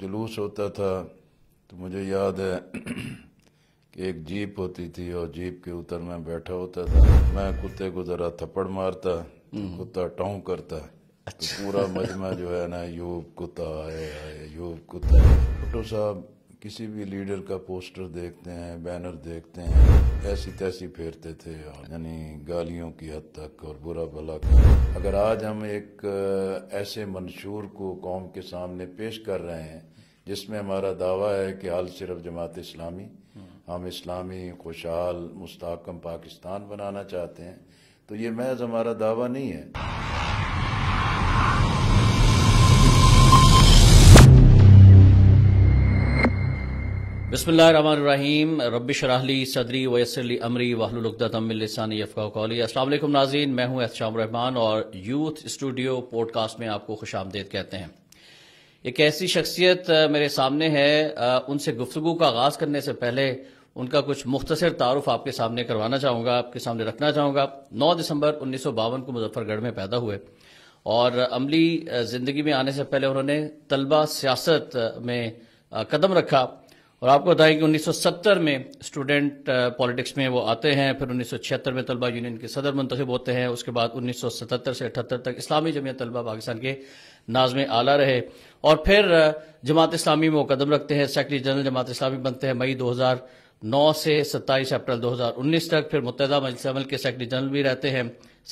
जुलूस होता था तो मुझे याद है कि एक जीप होती थी और जीप के उतर में बैठा होता था मैं कुत्ते को ज़रा थप्पड़ मारता तो हम्म। कुत्ता टों करता तो अच्छा। तो पूरा मजमा जो है ना यूब कुत्ता आए आए यूब कुत्ता भुट्टो साहब किसी भी लीडर का पोस्टर देखते हैं बैनर देखते हैं ऐसी तैसी फेरते थे यानी गालियों की हद तक और बुरा भला अगर आज हम एक ऐसे मंशूर को कौम के सामने पेश कर रहे हैं जिसमें हमारा दावा है कि हाल सिर्फ जमात इस्लामी हम इस्लामी खुशहाल मुस्तकम पाकिस्तान बनाना चाहते हैं तो ये महज हमारा दावा नहीं है बसमीम रबिशराहली सदरी वयसरली अमरी वाहलुलदातमिलसानी अफ़ाक़ली असल नाजीन मैं हूं एहतशाम रहमान और यूथ स्टूडियो पॉडकास्ट में आपको खुश आमदेद कहते हैं एक ऐसी शख्सियत मेरे सामने है उनसे गुफ्तु का आगाज़ करने से पहले उनका कुछ मुख्तसर तारफ़ आपके सामने करवाना चाहूंगा आपके सामने रखना चाहूंगा नौ दिसंबर उन्नीस सौ बावन को मुजफ्फरगढ़ में पैदा हुए और अमली ज़िंदगी में आने से पहले उन्होंने तलबा सियासत में कदम रखा और आपको बताएं कि 1970 में स्टूडेंट पॉलिटिक्स में वो आते हैं फिर 1976 में तलबा यूनियन के सदर मंतखब होते हैं उसके बाद 1977 से अठहत्तर तक इस्लामी जमीयत तलबा पाकिस्तान के नाजम आला रहे और फिर जमात इस्लामी में मुकदम रखते हैं सेक्रेटरी जनरल जमात इस्लामी बनते हैं मई 2009 से 27 अप्रैल 2019 तक फिर मुतहदा मजलिस अमल के सेक्रेटरी जनरल भी रहते हैं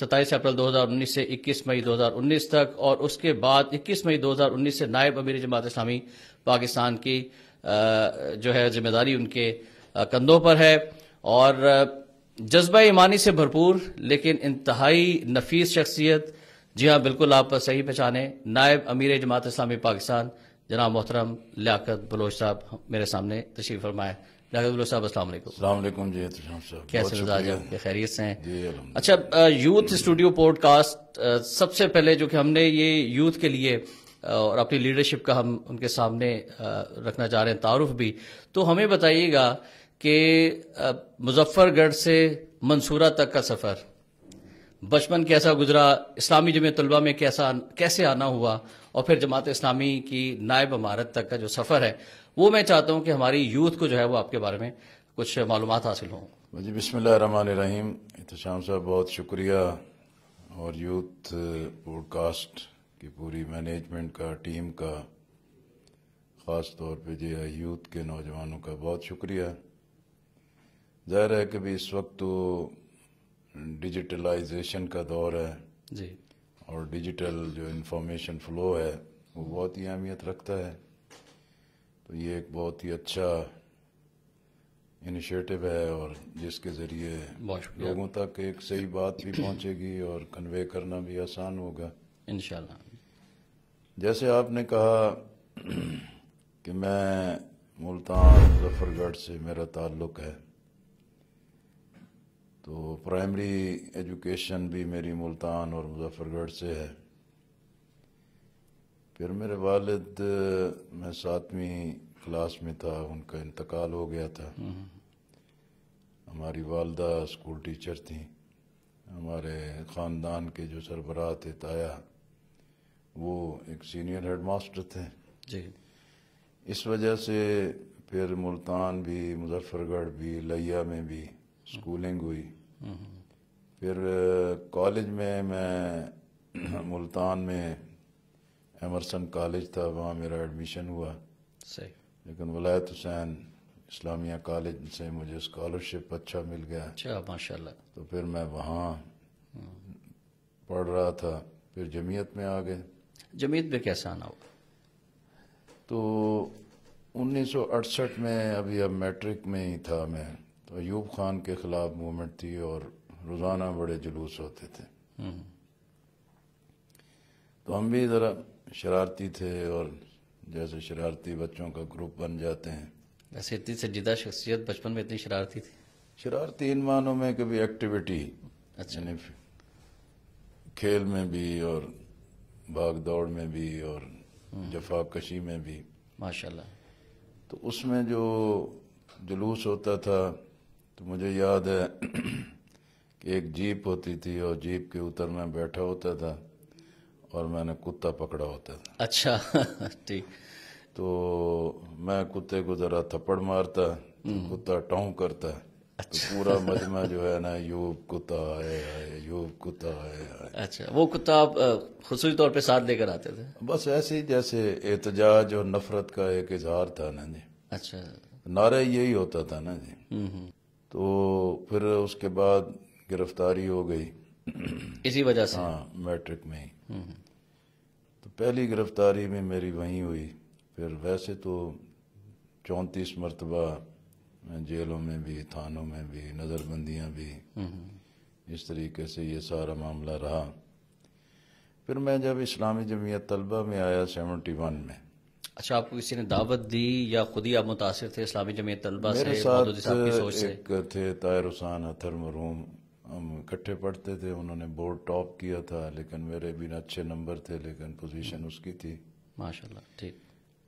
27 अप्रैल 2019 से 21 मई 2019 तक और उसके बाद 21 मई 2019 से नायब अमीर जमात इस्लामी पाकिस्तान की जो है जिम्मेदारी उनके कंधों पर है और जज्बा ईमानी से भरपूर लेकिन इंतहाई नफीस शख्सियत जी हाँ बिल्कुल आप सही पहचाने नायब अमीर जमात इस्लामी पाकिस्तान जनाब मोहतरम लियाकत बलोच साहब मेरे सामने तशरीफ फरमाए लियाकत बलोच साहब असल जी कैसे खैरियत से हैं अच्छा यूथ स्टूडियो पॉडकास्ट सबसे पहले जो कि हमने ये यूथ के लिए और अपनी लीडरशिप का हम उनके सामने रखना चाह रहे हैं तारुफ भी तो हमें बताइएगा कि मुजफ्फरगढ़ से मंसूरा तक का सफ़र बचपन कैसा गुजरा इस्लामी जमे तलबा में कैसा कैसे आना हुआ और फिर जमात इस्लामी की नायब इमारत तक का जो सफ़र है वो मैं चाहता हूँ कि हमारी यूथ को जो है वो आपके बारे में कुछ मालूम हासिल हों हाँ जी बसमीम इतम साहब बहुत शुक्रिया और यूथ पॉडकास्ट की पूरी मैनेजमेंट का टीम का ख़ास तौर पे जो है यूथ के नौजवानों का बहुत शुक्रिया ज़ाहिर है कि भी इस वक्त तो डिजिटलाइजेशन का दौर है जी और डिजिटल जो इंफॉर्मेशन फ्लो है वो बहुत ही अहमियत रखता है तो ये एक बहुत ही अच्छा इनिशिएटिव है और जिसके ज़रिए लोगों तक एक सही बात भी पहुंचेगी और कन्वे करना भी आसान होगा इन जैसे आपने कहा कि मैं मुल्तान मुजफ्फरगढ़ से मेरा ताल्लुक़ है तो प्राइमरी एजुकेशन भी मेरी मुल्तान और मुजफ्फरगढ़ से है फिर मेरे वालिद मैं सातवीं क्लास में था उनका इंतकाल हो गया था हमारी वालदा स्कूल टीचर थी हमारे ख़ानदान के जो सरबराह थे ताया वो एक सीनियर हेडमास्टर थे जी इस वजह से फिर मुल्तान भी मुजफ्फरगढ़ भी लिया में भी स्कूलिंग हुई फिर कॉलेज में मैं मुल्तान में एमरसन कॉलेज था वहाँ मेरा एडमिशन हुआ सही लेकिन वलायत हुसैन इस्लामिया कॉलेज से मुझे स्कॉलरशिप अच्छा मिल गया अच्छा माशाल्लाह तो फिर मैं वहाँ पढ़ रहा था फिर जमीयत में आ गए जमीयत में कैसा आना हुआ तो 1968 में अभी अब मैट्रिक में ही था मैं तो अयूब खान के खिलाफ मूवमेंट थी और रोज़ाना बड़े जुलूस होते थे हम्म। तो हम भी ज़रा शरारती थे और जैसे शरारती बच्चों का ग्रुप बन जाते हैं ऐसे इतनी सजीदा शख्सियत बचपन में इतनी शरारती थी शरारती इन मानों में कभी एक्टिविटी अच्छा नहीं खेल में भी और भाग दौड़ में भी और हम्म। जफाकशी में भी माशाल्लाह तो उसमें जो जुलूस होता था तो मुझे याद है कि एक जीप होती थी और जीप के उतर में बैठा होता था और मैंने कुत्ता पकड़ा होता था अच्छा ठीक तो मैं कुत्ते को ज़रा थप्पड़ मारता तो हम्म। कुत्ता टों करता तो अच्छा। तो पूरा मजमा जो है ना यूब कुत्ता आए आए यूब कुत्ता आए आए अच्छा वो कुत्ता आप खसूसी तौर पे साथ लेकर आते थे बस ऐसे ही जैसे एहतजाज और नफरत का एक इजहार था ना जी अच्छा नारा यही होता था ना जी हम्म, हम्म। तो फिर उसके बाद गिरफ्तारी हो गई इसी वजह से हाँ मैट्रिक में ही हम्म, हम्म। तो पहली गिरफ्तारी में मेरी वहीं हुई फिर वैसे तो चौंतीस मरतबा जेलों में भी थानों में भी नज़रबंदियाँ भी हम्म, इस तरीके से ये सारा मामला रहा फिर मैं जब इस्लामी जमीयत तलबा में आया सेवेंटी वन में अच्छा आपको किसी ने दावत दी या खुद ही आप मुतासर थे इस्लामी जमीयत तलबा से साथ की सोच से थे ताहिर हुसैन अथर मरूम हम इकट्ठे पढ़ते थे उन्होंने बोर्ड टॉप किया था लेकिन मेरे भी अच्छे नंबर थे लेकिन पोजीशन उसकी थी माशाल्लाह ठीक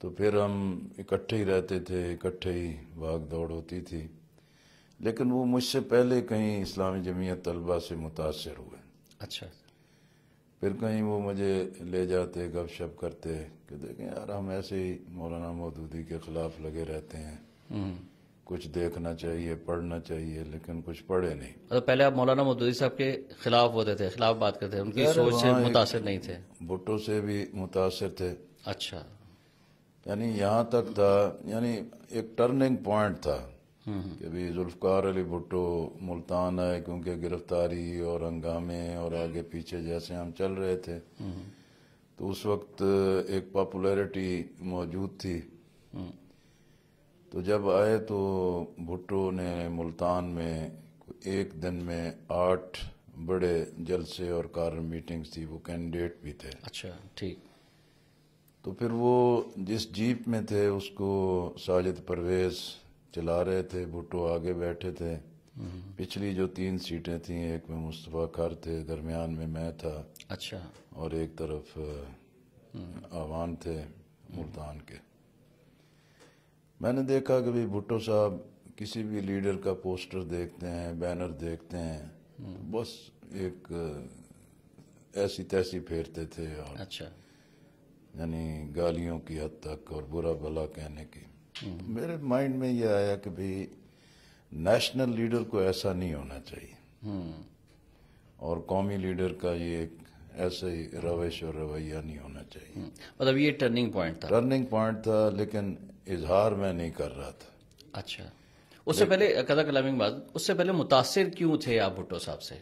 तो फिर हम इकट्ठे ही रहते थे इकट्ठे ही भाग दौड़ होती थी लेकिन वो मुझसे पहले कहीं इस्लामी जमीयत तलबा से मुतासर हुए अच्छा फिर कहीं वो मुझे ले जाते गप शप करते कि देखें यार हम ऐसे ही मौलाना मोदूदी के खिलाफ लगे रहते हैं हम्म। कुछ देखना चाहिए पढ़ना चाहिए लेकिन कुछ पढ़े नहीं तो पहले आप मौलाना मोदूदी साहब के खिलाफ होते थे खिलाफ बात करते थे उनकी सोच से मुतासर नहीं थे भुट्टो से भी मुतासर थे अच्छा यानी यहाँ तक था यानी एक टर्निंग पॉइंट था हम्म। कि जुल्फकार अली भुट्टो मुल्तान है क्योंकि गिरफ्तारी और हंगामे और आगे पीछे जैसे हम चल रहे थे हम्म। तो उस वक्त एक पॉपुलैरिटी मौजूद थी हम्म। तो जब आए तो भुट्टो ने मुल्तान में एक दिन में आठ बड़े जलसे और कार मीटिंग्स थी वो कैंडिडेट भी थे अच्छा ठीक तो फिर वो जिस जीप में थे उसको साजिद परवेज चला रहे थे भुट्टो आगे बैठे थे हम्म। पिछली जो तीन सीटें थी एक में मुस्तफ़ा खर थे दरमियान में मैं था अच्छा और एक तरफ आवान थे मुल्तान के मैंने देखा कि भाई भुट्टो साहब किसी भी लीडर का पोस्टर देखते हैं बैनर देखते हैं तो बस एक ऐसी तैसी फेरते थे और अच्छा यानी गालियों की हद तक और बुरा भला कहने की हम्म। तो मेरे माइंड में ये आया कि भाई नेशनल लीडर को ऐसा नहीं होना चाहिए हम्म। और कौमी लीडर का ये एक ऐसे ही रवैश और रवैया नहीं होना चाहिए हम्म, मतलब ये टर्निंग पॉइंट था टर्निंग पॉइंट था लेकिन इजहार मैं नहीं कर रहा था अच्छा उससे पहले कदा कलामिंग बात उससे पहले मुतासर क्यों थे आप भुट्टो साहब से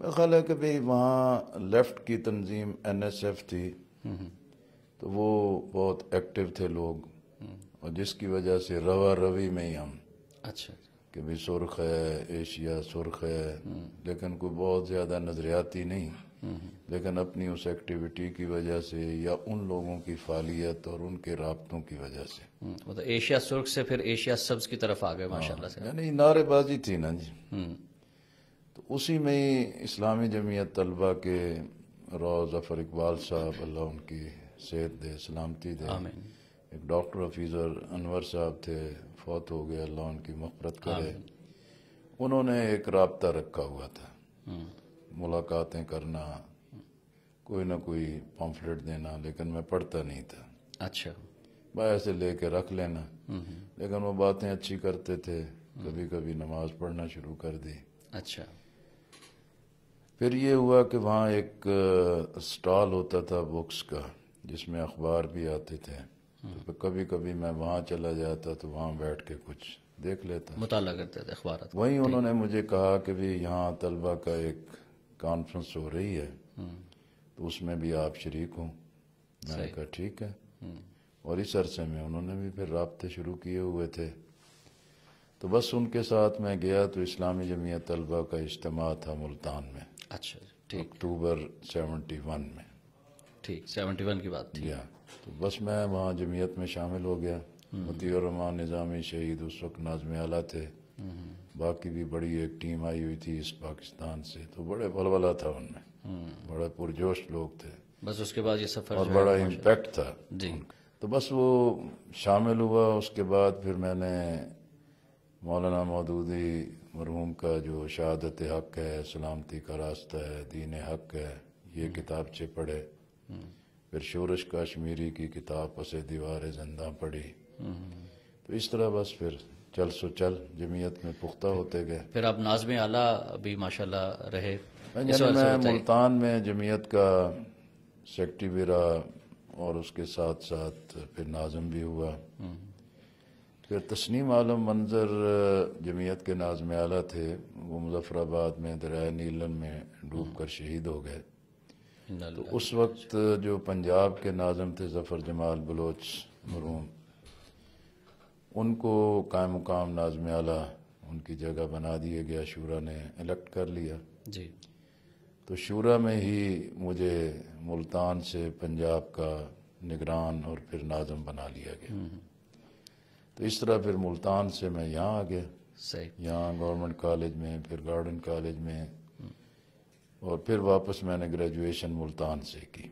मेरा ख्याल है कि भाई वहाँ लेफ्ट की तंजीम एन एस एफ थी हम्म, हम्म। तो वो बहुत एक्टिव थे लोग और जिसकी वजह से रवा रवि में ही हम अच्छा कि भाई सुर्ख है एशिया सुर्ख है लेकिन कोई बहुत ज़्यादा नज़रियाती नहीं लेकिन अपनी उस एक्टिविटी की वजह से या उन लोगों की फालियत और उनके रबतों की वजह से मतलब एशिया सुर्ख से फिर एशिया सब्ज की तरफ आ गए हाँ, माशाल्लाह से यानी नारेबाजी थी ना जी हम्म। तो उसी में ही इस्लामी जमीयत तलबा के रोज अफर इकबाल साहब अल्लाह उनकी सेहत दे सलामती दे एक डॉक्टर ऑफिसर अनवर साहब थे फौत हो गए अल्लाह उनकी मफरत करे उन्होंने एक रबता रखा हुआ था हम्म। मुलाकातें करना कोई ना कोई पम्फलेट देना लेकिन मैं पढ़ता नहीं था अच्छा मैं ऐसे ले कर रख लेना हम्म, हम्म। लेकिन वो बातें अच्छी करते थे कभी कभी नमाज पढ़ना शुरू कर दी अच्छा फिर ये हुआ कि वहाँ एक स्टॉल होता था बुक्स का जिसमें अखबार भी आते थे हम्म। तो कभी कभी मैं वहाँ चला जाता तो वहाँ बैठ के कुछ देख लेता मुताला करते थे अखबार वहीं उन्होंने मुझे कहा कि भी यहाँ तलबा का एक कॉन्फ्रेंस हो रही है तो उसमें भी आप शरीक हों मैंने कहा ठीक है हम्म। और इस अरसे में उन्होंने भी फिर रबते शुरू किए हुए थे तो बस उनके साथ मैं गया तो इस्लामी जमीयत तलबा का इज्तम था मुल्तान में अच्छा ठीक अक्टूबर सेवेंटी वन में ठीक सेवेंटी वन की बात थी तो बस मैं वहाँ जमीयत में शामिल हो गया मती हम्म। निज़ामी शहीद उस वक्त नाजम आला थे हम्म। बाकी भी बड़ी एक टीम आई हुई थी इस पाकिस्तान से तो बड़े बलबला था उनमें हम्म। बड़े पुरजोश लोग थे बस उसके बाद ये सफर और बड़ा इम्पैक्ट था जी तो बस वो शामिल हुआ उसके बाद फिर मैंने मौलाना मदूदी मरहूम का जो शहादत हक है सलामती का रास्ता है दीन हक है ये हम्म। किताबचे पढ़े हम्म। फिर शोरश काश्मीरी की किताब पसे दीवार जिंदा पढ़ी तो इस तरह बस फिर चल सो चल जमीयत में पुख्ता होते गए फिर आप नाजम आला भी माशाल्लाह रहे मैं मुल्तान में जमीयत का सेक्रेटरी भी रहा और उसके साथ साथ फिर नाजम भी हुआ हम्म। फिर तस्नीम आलम मंजर जमीयत के नाजम आला थे वो मुजफ्फराबाद में दरिया नीलन में डूब कर शहीद हो गए तो उस वक्त जो पंजाब के नाजम थे जफ़र जमाल बलोच मरूम उनको कायम मुकाम नाजम आला उनकी जगह बना दिया गया शूरा ने इलेक्ट कर लिया जी तो शूरा में ही मुझे मुल्तान से पंजाब का निगरान और फिर नाजम बना लिया गया हम्म। तो इस तरह फिर मुल्तान से मैं यहाँ आ गया सही यहाँ गवर्नमेंट कॉलेज में फिर गार्डन कॉलेज में हम्म। और फिर वापस मैंने ग्रेजुएशन मुल्तान से की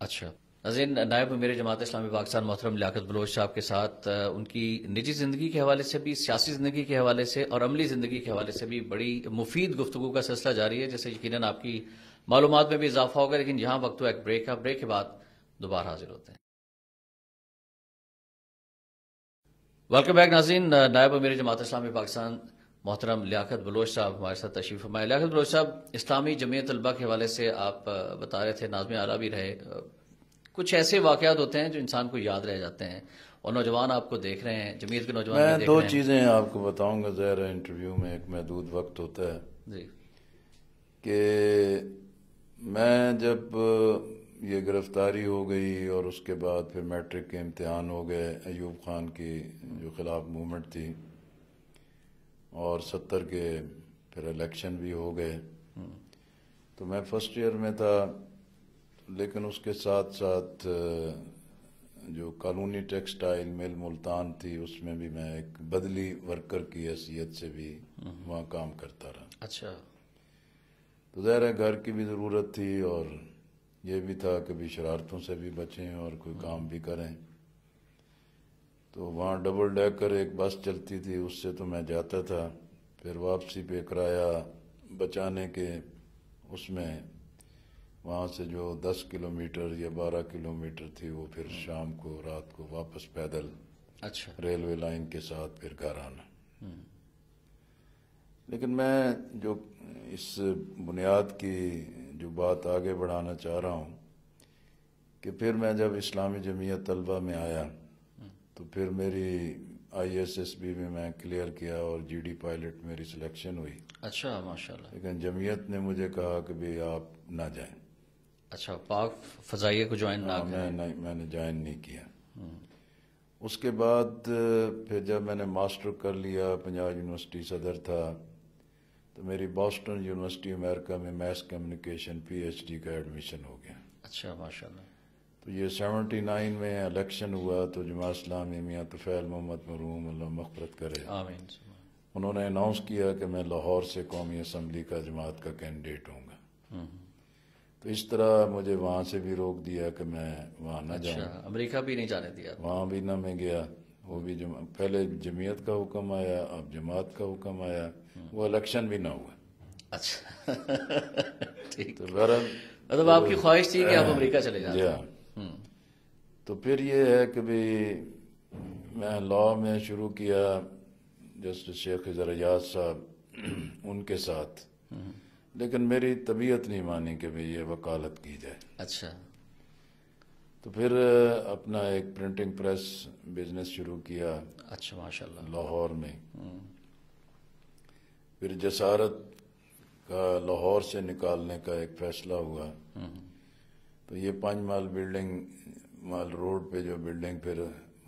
अच्छा नजीन नायब मेरे जमात इस्लामी पाकिस्तान मोहरम लियात बलोच साहब के साथ उनकी निजी ज़िंदगी के हवाले से भी सियासी ज़िंदगी के हवाले से और अमली ज़िंदगी के हवाले से भी बड़ी मुफीद गुफ्तु का सिलसिला जारी है जैसे यकीन आपकी मालूम में भी इजाफा होगा लेकिन यहाँ वक्त तो एक ब्रेक है ब्रेक के बाद दोबारा हाजिर होते हैं वेलकम बैक नाजीन नायब मेरे जमात इस्लामी पाकिस्तान मोहतरम लियात बलोच साहब हमारे साथ तशीफ हमारे लियात बलोच साहब इस्लामी जमीयत तलबा के हवाले से आप बता रहे थे नाजम आला भी रहे कुछ ऐसे वाकयात होते हैं जो इंसान को याद रह जाते हैं और नौजवान आपको देख रहे हैं जमीत के नौजवान मैं दो चीज़ें आपको बताऊंगा ज़हर इंटरव्यू में एक महदूद वक्त होता है जी कि मैं जब ये गिरफ्तारी हो गई और उसके बाद फिर मैट्रिक के इम्तहान हो गए अयूब खान की जो खिलाफ मूवमेंट थी और सत्तर के फिर इलेक्शन भी हो गए हम्म। तो मैं फर्स्ट ईयर में था लेकिन उसके साथ साथ जो कानूनी टेक्सटाइल मिल मुल्तान थी उसमें भी मैं एक बदली वर्कर की हैसियत से भी हम्म। वहाँ काम करता रहा अच्छा तो जहर घर की भी ज़रूरत थी और ये भी था कि भी शरारतों से भी बचें और कोई हम्म। काम भी करें तो वहाँ डबल डेकर एक बस चलती थी उससे तो मैं जाता था फिर वापसी पे किराया बचाने के उसमें वहाँ से जो 10 किलोमीटर या 12 किलोमीटर थी वो फिर हम्म। शाम को रात को वापस पैदल अच्छा रेलवे लाइन के साथ फिर घर आना हम्म। लेकिन मैं जो इस बुनियाद की जो बात आगे बढ़ाना चाह रहा हूँ कि फिर मैं जब इस्लामी जमीयत तलबा में आया हम्म। तो फिर मेरी आईएसएसबी में मैं क्लियर किया और जीडी पायलट मेरी सिलेक्शन हुई अच्छा माशाल्लाह लेकिन जमीयत ने मुझे कहा कि भाई आप ना जाएं अच्छा पाक फजाइए को ज्वाइन ना हाँ, मैं नहीं मैंने ज्वाइन नहीं किया हम्म। उसके बाद फिर जब मैंने मास्टर कर लिया पंजाब यूनिवर्सिटी सदर था तो मेरी बॉस्टन यूनिवर्सिटी अमेरिका में मैथ कम्युनिकेशन पीएचडी का एडमिशन हो गया अच्छा माशाल्लाह तो ये सेवेंटी नाइन में इलेक्शन हुआ तो जमा इस्लाम मियाँ तुफ़ैल मोहम्मद मरूम मफरत करे उन्होंने अनाउंस किया कि मैं लाहौर से कौमी असम्बली का जमात का कैंडिडेट हूँ तो इस तरह मुझे वहां से भी रोक दिया कि मैं वहां ना अच्छा, जाऊँ अमेरिका भी नहीं जाने दिया वहां भी ना मैं गया वो भी जम, पहले जमीयत का हुक्म आया अब जमात का हुक्म आया हम्म। वो इलेक्शन भी ना हुआ अच्छा ठीक तो मतलब आपकी तो ख्वाहिश थी कि आप हाँ, अमेरिका चले जाए हाँ। हम्म। तो फिर ये है कि भाई मैं लॉ में शुरू किया जस्टिस शेख जरियाज साहब उनके साथ हम्म। लेकिन मेरी तबीयत नहीं मानी कि भाई ये वकालत की जाए अच्छा तो फिर अपना एक प्रिंटिंग प्रेस बिजनेस शुरू किया अच्छा माशाल्लाह लाहौर में हम्म। फिर जसारत का लाहौर से निकालने का एक फैसला हुआ हम्म। तो ये पांच माल बिल्डिंग माल रोड पे जो बिल्डिंग फिर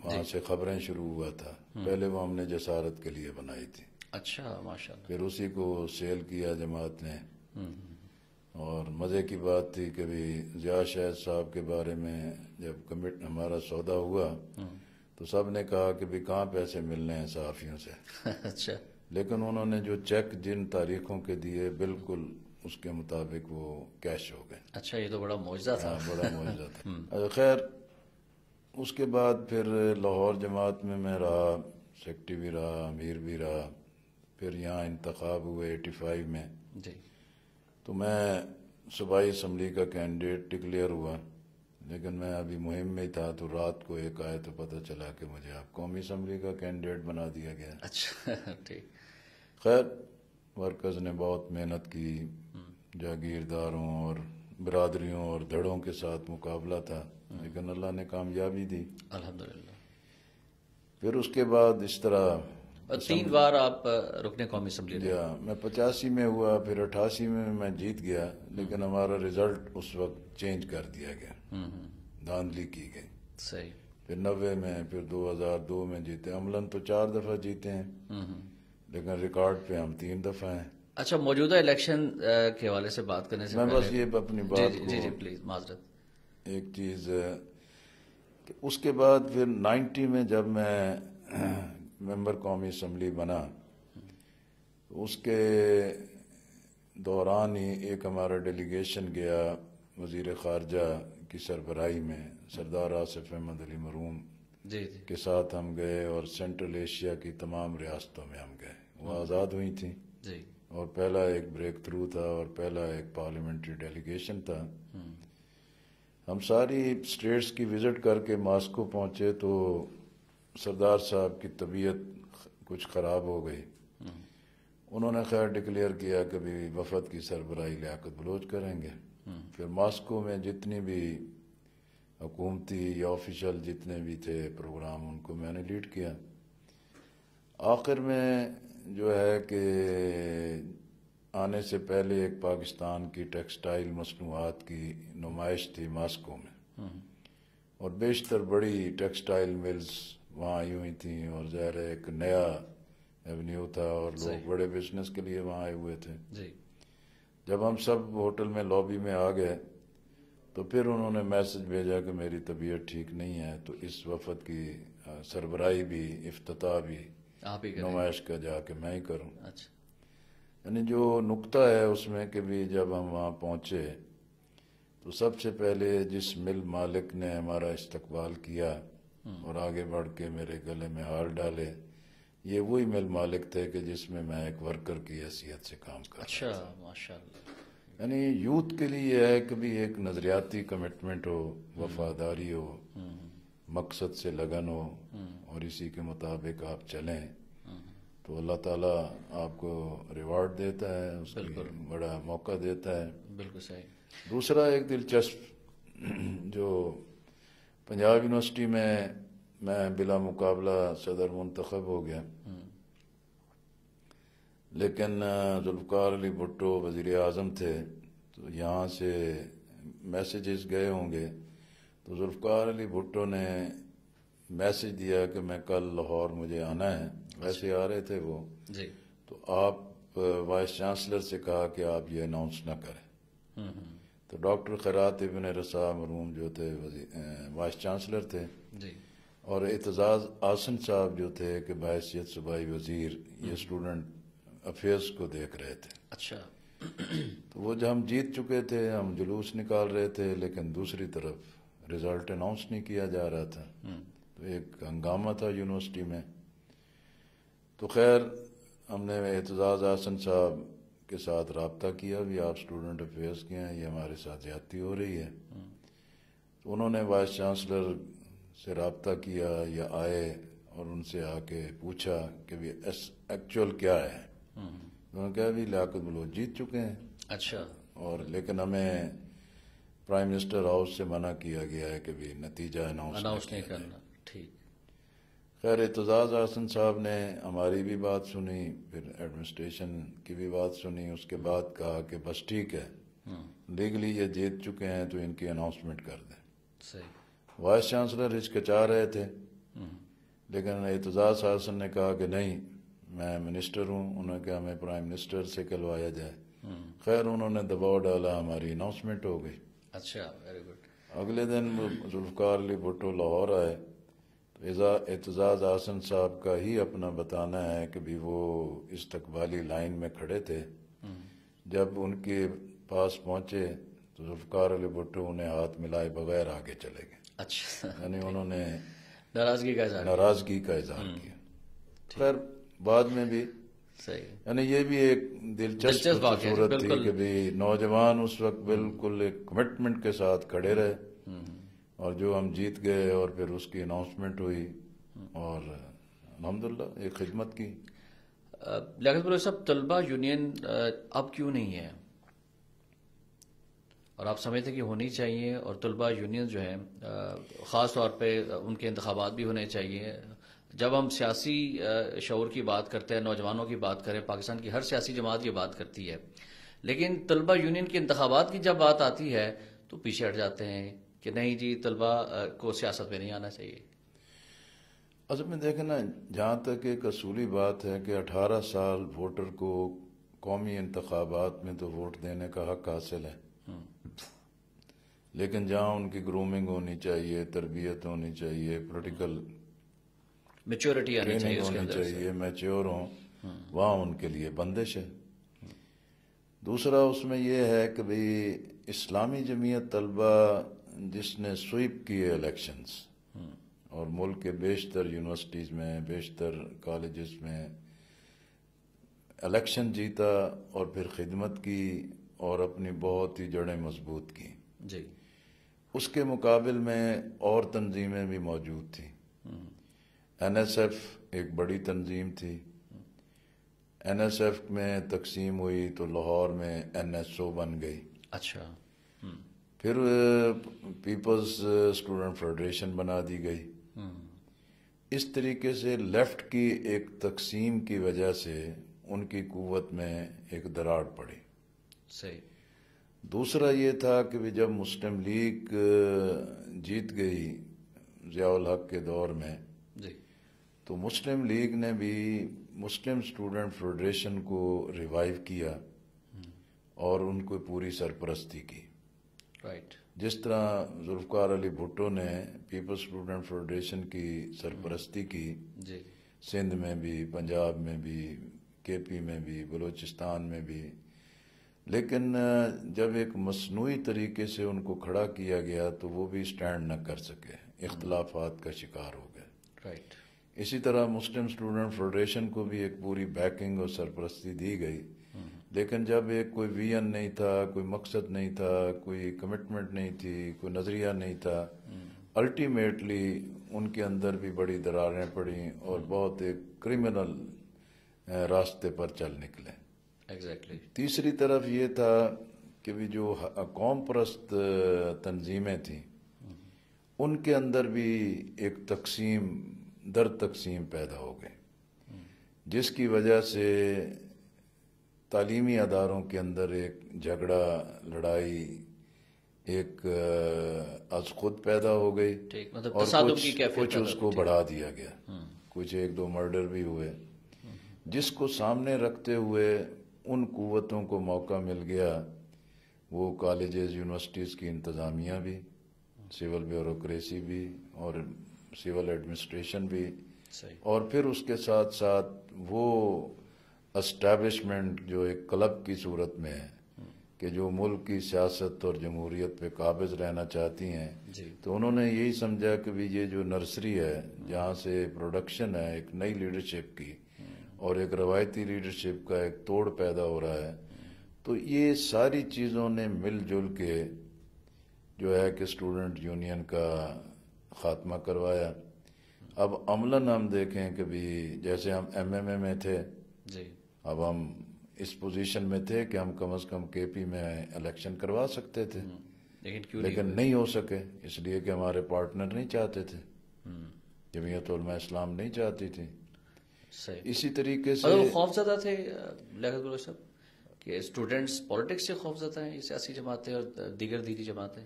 वहां से खबरें शुरू हुआ था हम्म। पहले वो हमने जसारत के लिए बनाई थी अच्छा माशा फिर उसी को सेल किया जमात ने और मज़े की बात थी कभी जिया शाह साहब के बारे में जब कमिट हमारा सौदा हुआ तो सब ने कहा कि भी कहाँ पैसे मिलने हैं सहाफ़ियों से अच्छा लेकिन उन्होंने जो चेक जिन तारीखों के दिए बिल्कुल उसके मुताबिक वो कैश हो गए अच्छा ये तो बड़ा मुआवजा था हाँ, बड़ा मुआवजा था हम्म। अच्छा, खैर उसके बाद फिर लाहौर जमात में मैं रहा सेक्टी भी रहा अमीर भी रहा फिर यहाँ इंतखब हुए एटी फाइव में जी तो मैं सूबाई असम्बली का कैंडिडेट डिक्लेयर हुआ लेकिन मैं अभी मुहिम में ही था तो रात को एक आए तो पता चला कि मुझे आप कौमी असम्बली का कैंडिडेट बना दिया गया अच्छा ठीक खैर वर्कर्स ने बहुत मेहनत की हम्म। जागीरदारों और बरदरीों और धड़ों के साथ मुकाबला था हम्म। लेकिन अल्लाह ने कामयाबी दी अलहमद फिर उसके बाद इस तरह तीन बार आप रुकने कौमी असम्बली गया मैं पचासी में हुआ फिर अट्ठासी में मैं जीत गया लेकिन हमारा रिजल्ट उस वक्त चेंज कर दिया गया हम्म, हम्म। धांधली की गई सही फिर नब्बे में फिर 2002 में जीते अमलन तो चार दफा जीते हैं हम्म, लेकिन रिकॉर्ड पे हम तीन दफा हैं अच्छा मौजूदा इलेक्शन के हवाले से बात करने से मैं बस ये अपनी बात जी, जी, जी प्लीज माजरत एक चीज उसके बाद फिर 90 में जब मैं मेंबर कौमी असम्बली बना उसके दौरान ही एक हमारा डेलीगेशन गया वजीर खारजा की सरबराही में सरदार आसिफ अहमद अली मरूम जी जी। के साथ हम गए और सेंट्रल एशिया की तमाम रियासतों में हम गए वो हम्म। आज़ाद हुई थी जी। और पहला एक ब्रेक थ्रू था और पहला एक पार्लियामेंट्री डेलीगेशन था हम्म। हम सारी स्टेट्स की विज़िट करके मास्को पहुँचे तो सरदार साहब की तबीयत कुछ ख़राब हो गई उन्होंने खैर डिक्लेयर किया कि भी वफद की सरबराही लियाकत बलोच करेंगे फिर मास्को में जितनी भी हुकूमती या ऑफिशल जितने भी थे प्रोग्राम उनको मैंने लीड किया आखिर में जो है कि आने से पहले एक पाकिस्तान की टेक्सटाइल मसनूआत की नुमाइश थी मास्को में और बेशतर बड़ी टेक्सटाइल मिल्स वहाँ आई हुई थी और ज़ाहिर है एक नया एवेन्यू था और लोग बड़े बिजनेस के लिए वहाँ आए हुए थे जी जब हम सब होटल में लॉबी में आ गए तो फिर उन्होंने मैसेज भेजा कि मेरी तबीयत ठीक नहीं है तो इस वफद की सरबराही भी अफ्ताह भी नुमाइश का जाके मैं ही करूँ अच्छा यानी जो नुकता है उसमें कि भी जब हम वहाँ पहुँचे तो सबसे पहले जिस मिल मालिक ने हमारा इस्तकबाल किया और आगे बढ़ के मेरे गले में हार डाले ये वही मेरे मालिक थे कि जिसमें मैं एक वर्कर की हैसियत से काम कर अच्छा, माशाल्लाह यानी यूथ के लिए यह है कि भी एक नज़रियाती कमिटमेंट हो वफादारी हो मकसद से लगन हो और इसी के मुताबिक आप चलें तो अल्लाह ताला आपको रिवार्ड देता है उसको बड़ा मौका देता है बिल्कुल सही दूसरा एक दिलचस्प जो पंजाब यूनिवर्सिटी में मैं बिला मुकाबला सदर मुंतखब हो गया लेकिन जुल्फ़ार अली भुट्टो वज़ी अजम थे तो यहाँ से मैसेजेस गए होंगे तो जुल्फ़ार अली भुट्टो ने मैसेज दिया कि मैं कल लाहौर मुझे आना है वैसे आ रहे थे वो जी तो आप वाइस चांसलर से कहा कि आप ये अनाउंस ना करें हम्म, हम्म। तो डॉक्टर खैरात इबन रसा मरूम जो थे वाइस चांसलर थे और एतजाज़ आसन साहब जो थे कि बायसीत सूबाई वजीर ये हम्म। स्टूडेंट अफेयर्स को देख रहे थे अच्छा तो वो जब हम जीत चुके थे हम जुलूस निकाल रहे थे लेकिन दूसरी तरफ रिजल्ट अनाउंस नहीं किया जा रहा था हम्म। तो एक हंगामा था यूनिवर्सिटी में तो खैर हमने एतजाज़ आसन साहब के साथ रबता किया भी आप स्टूडेंट अफेयर्स के हैं ये हमारे साथ ज्यादा हो रही है तो उन्होंने वाइस चांसलर से रबता किया या आए और उनसे आके पूछा कि भी एक्चुअल क्या है उन्होंने कहा भी लियाकत बलोच जीत चुके हैं अच्छा और लेकिन हमें प्राइम मिनिस्टर हाउस से मना किया गया है कि भी नतीजा अनाउंस नहीं करना खैर एतजाज़ आसन साहब ने हमारी भी बात सुनी फिर एडमिनिस्ट्रेशन की भी बात सुनी उसके बाद कहा कि बस ठीक है हम्म। लीगली ये जीत चुके हैं तो इनकी अनाउंसमेंट कर दें वाइस चांसलर हिचकचा रहे थे हम्म। लेकिन एतजाज़ आसन ने कहा कि नहीं मैं मिनिस्टर हूँ उन्होंने कहा हमें प्राइम मिनिस्टर से कलवाया जाए हम्म। खैर उन्होंने दबाव डाला हमारी अनाउंसमेंट हो गई अच्छा वेरी गुड अगले दिन जुल्फकार अली भुट्टो लाहौर आए एतजाज़ आसन साहब का ही अपना बताना है कि भी वो इस्तबाली लाइन में खड़े थे हम्म। जब उनके पास पहुंचे तो जुल्फकार अली भुट्टो उन्हें हाथ मिलाए बगैर आगे चले गए अच्छा यानी उन्होंने नाराज़गी का इजहार नाराज़गी का इजहार हम्म। किया खैर बाद में भी सही यानी ये भी एक दिलचस्प सूरत थी कि भी नौजवान उस वक्त बिल्कुल एक कमिटमेंट के साथ खड़े रहे और जो हम जीत गए और फिर उसकी अनाउंसमेंट हुई और अलहमदिल्ला एक खिदमत की लियात साहब तलबा यूनियन अब क्यों नहीं है और आप समझते कि होनी चाहिए और तलबा यूनियन जो है ख़ास तौर पे उनके इंतबात भी होने चाहिए जब हम सियासी शौर की बात करते हैं नौजवानों की बात करें पाकिस्तान की हर सियासी जमात ये बात करती है लेकिन तलबा यूनियन के इंतबात की जब बात आती है तो पीछे हट जाते हैं कि नहीं जी तलबा को सियासत में नहीं आना चाहिए असल अच्छा, में देखें ना जहाँ तक एक असूली बात है कि अठारह साल वोटर को कौमी इंतबात में तो वोट देने का हक हासिल है हम्म। लेकिन जहाँ उनकी ग्रूमिंग होनी चाहिए तरबियत होनी चाहिए पोलिटिकल मेच्योरिटी होनी चाहिए, होनी चाहिए मेच्योर हों हम्म। वहाँ उनके लिए बंदिश है हम्म। दूसरा उसमें यह है कि भाई इस्लामी जमीयत तलबा जिसने स्वीप किए इलेक्शंस और मुल्क के बेशतर यूनिवर्सिटीज़ में बेशतर कॉलेजेस में इलेक्शन जीता और फिर खिदमत की और अपनी बहुत ही जड़ें मजबूत की जी उसके मुकाबल में और तंजीमें भी मौजूद थी एन एस एफ एक बड़ी तंजीम थी एन एस एफ में तकसीम हुई तो लाहौर में एन एस ओ बन गई अच्छा फिर पीपल्स स्टूडेंट फेडरेशन बना दी गई हम्म। इस तरीके से लेफ्ट की एक तकसीम की वजह से उनकी कुवत में एक दरार पड़ी सही दूसरा ये था कि जब मुस्लिम लीग जीत गई जयाल हक के दौर में जी तो मुस्लिम लीग ने भी मुस्लिम स्टूडेंट फेडरेशन को रिवाइव किया हम्म। और उनको पूरी सरपरस्ती की right. जिस तरह जुल्फकार अली भुट्टो ने पीपल्स स्टूडेंट फेडरेशन की सरपरस्ती की सिंध में भी पंजाब में भी के पी में भी बलूचिस्तान में भी लेकिन जब एक मसनू तरीके से उनको खड़ा किया गया तो वो भी स्टैंड न कर सके इख्तलाफात का शिकार हो गए राइट इसी तरह मुस्लिम स्टूडेंट फेडरेशन को भी एक पूरी बैकिंग और सरपरस्ती दी गई लेकिन जब एक कोई विजन नहीं था कोई मकसद नहीं था कोई कमिटमेंट नहीं थी कोई नज़रिया नहीं था अल्टीमेटली उनके अंदर भी बड़ी दरारें पड़ी और बहुत एक क्रिमिनल रास्ते पर चल निकले एग्जैक्टली exactly. तीसरी तरफ ये था कि भी जो कौम परस्त तंजीमें थी उनके अंदर भी एक तकसीम दर तकसीम पैदा हो गई जिसकी वजह से तालीमी अदारों के अंदर एक झगड़ा लड़ाई एक अज खुद पैदा हो गई मतलब और कुछ, की कुछ उसको बढ़ा दिया गया हम्म। कुछ एक दो मर्डर भी हुए हम्म। जिसको सामने रखते हुए उन कुतों को मौका मिल गया वो कॉलेजेस यूनिवर्सिटीज़ की इंतज़ामिया भी सिविल ब्यूरोक्रेसी भी और सिविल एडमिनिस्ट्रेशन भी और फिर उसके साथ साथ वो अस्टैब्लिशमेंट जो एक क्लब की सूरत में है कि जो मुल्क की सियासत और जमहूरीत पे काबिज रहना चाहती हैं तो उन्होंने यही समझा कि भी ये जो नर्सरी है जहाँ से प्रोडक्शन है एक नई लीडरशिप की और एक रवायती लीडरशिप का एक तोड़ पैदा हो रहा है तो ये सारी चीज़ों ने मिलजुल के जो है कि स्टूडेंट यूनियन का खात्मा करवाया अब अमला हम देखें कि भी जैसे हम एमएमए में थे जी अब हम इस पोजीशन में थे कि हम कम से कम केपी में इलेक्शन करवा सकते थे हम्म, लेकिन क्यों लेकिन नहीं, नहीं हो सके इसलिए कि हमारे पार्टनर नहीं चाहते थे हम्म। जमीयत तो इस्लाम नहीं चाहती थी इसी तरीके से ज्यादा थे कि स्टूडेंट्स पॉलिटिक्स से खौफजदा है सियासी जमातें और दीगर दीगर जमातें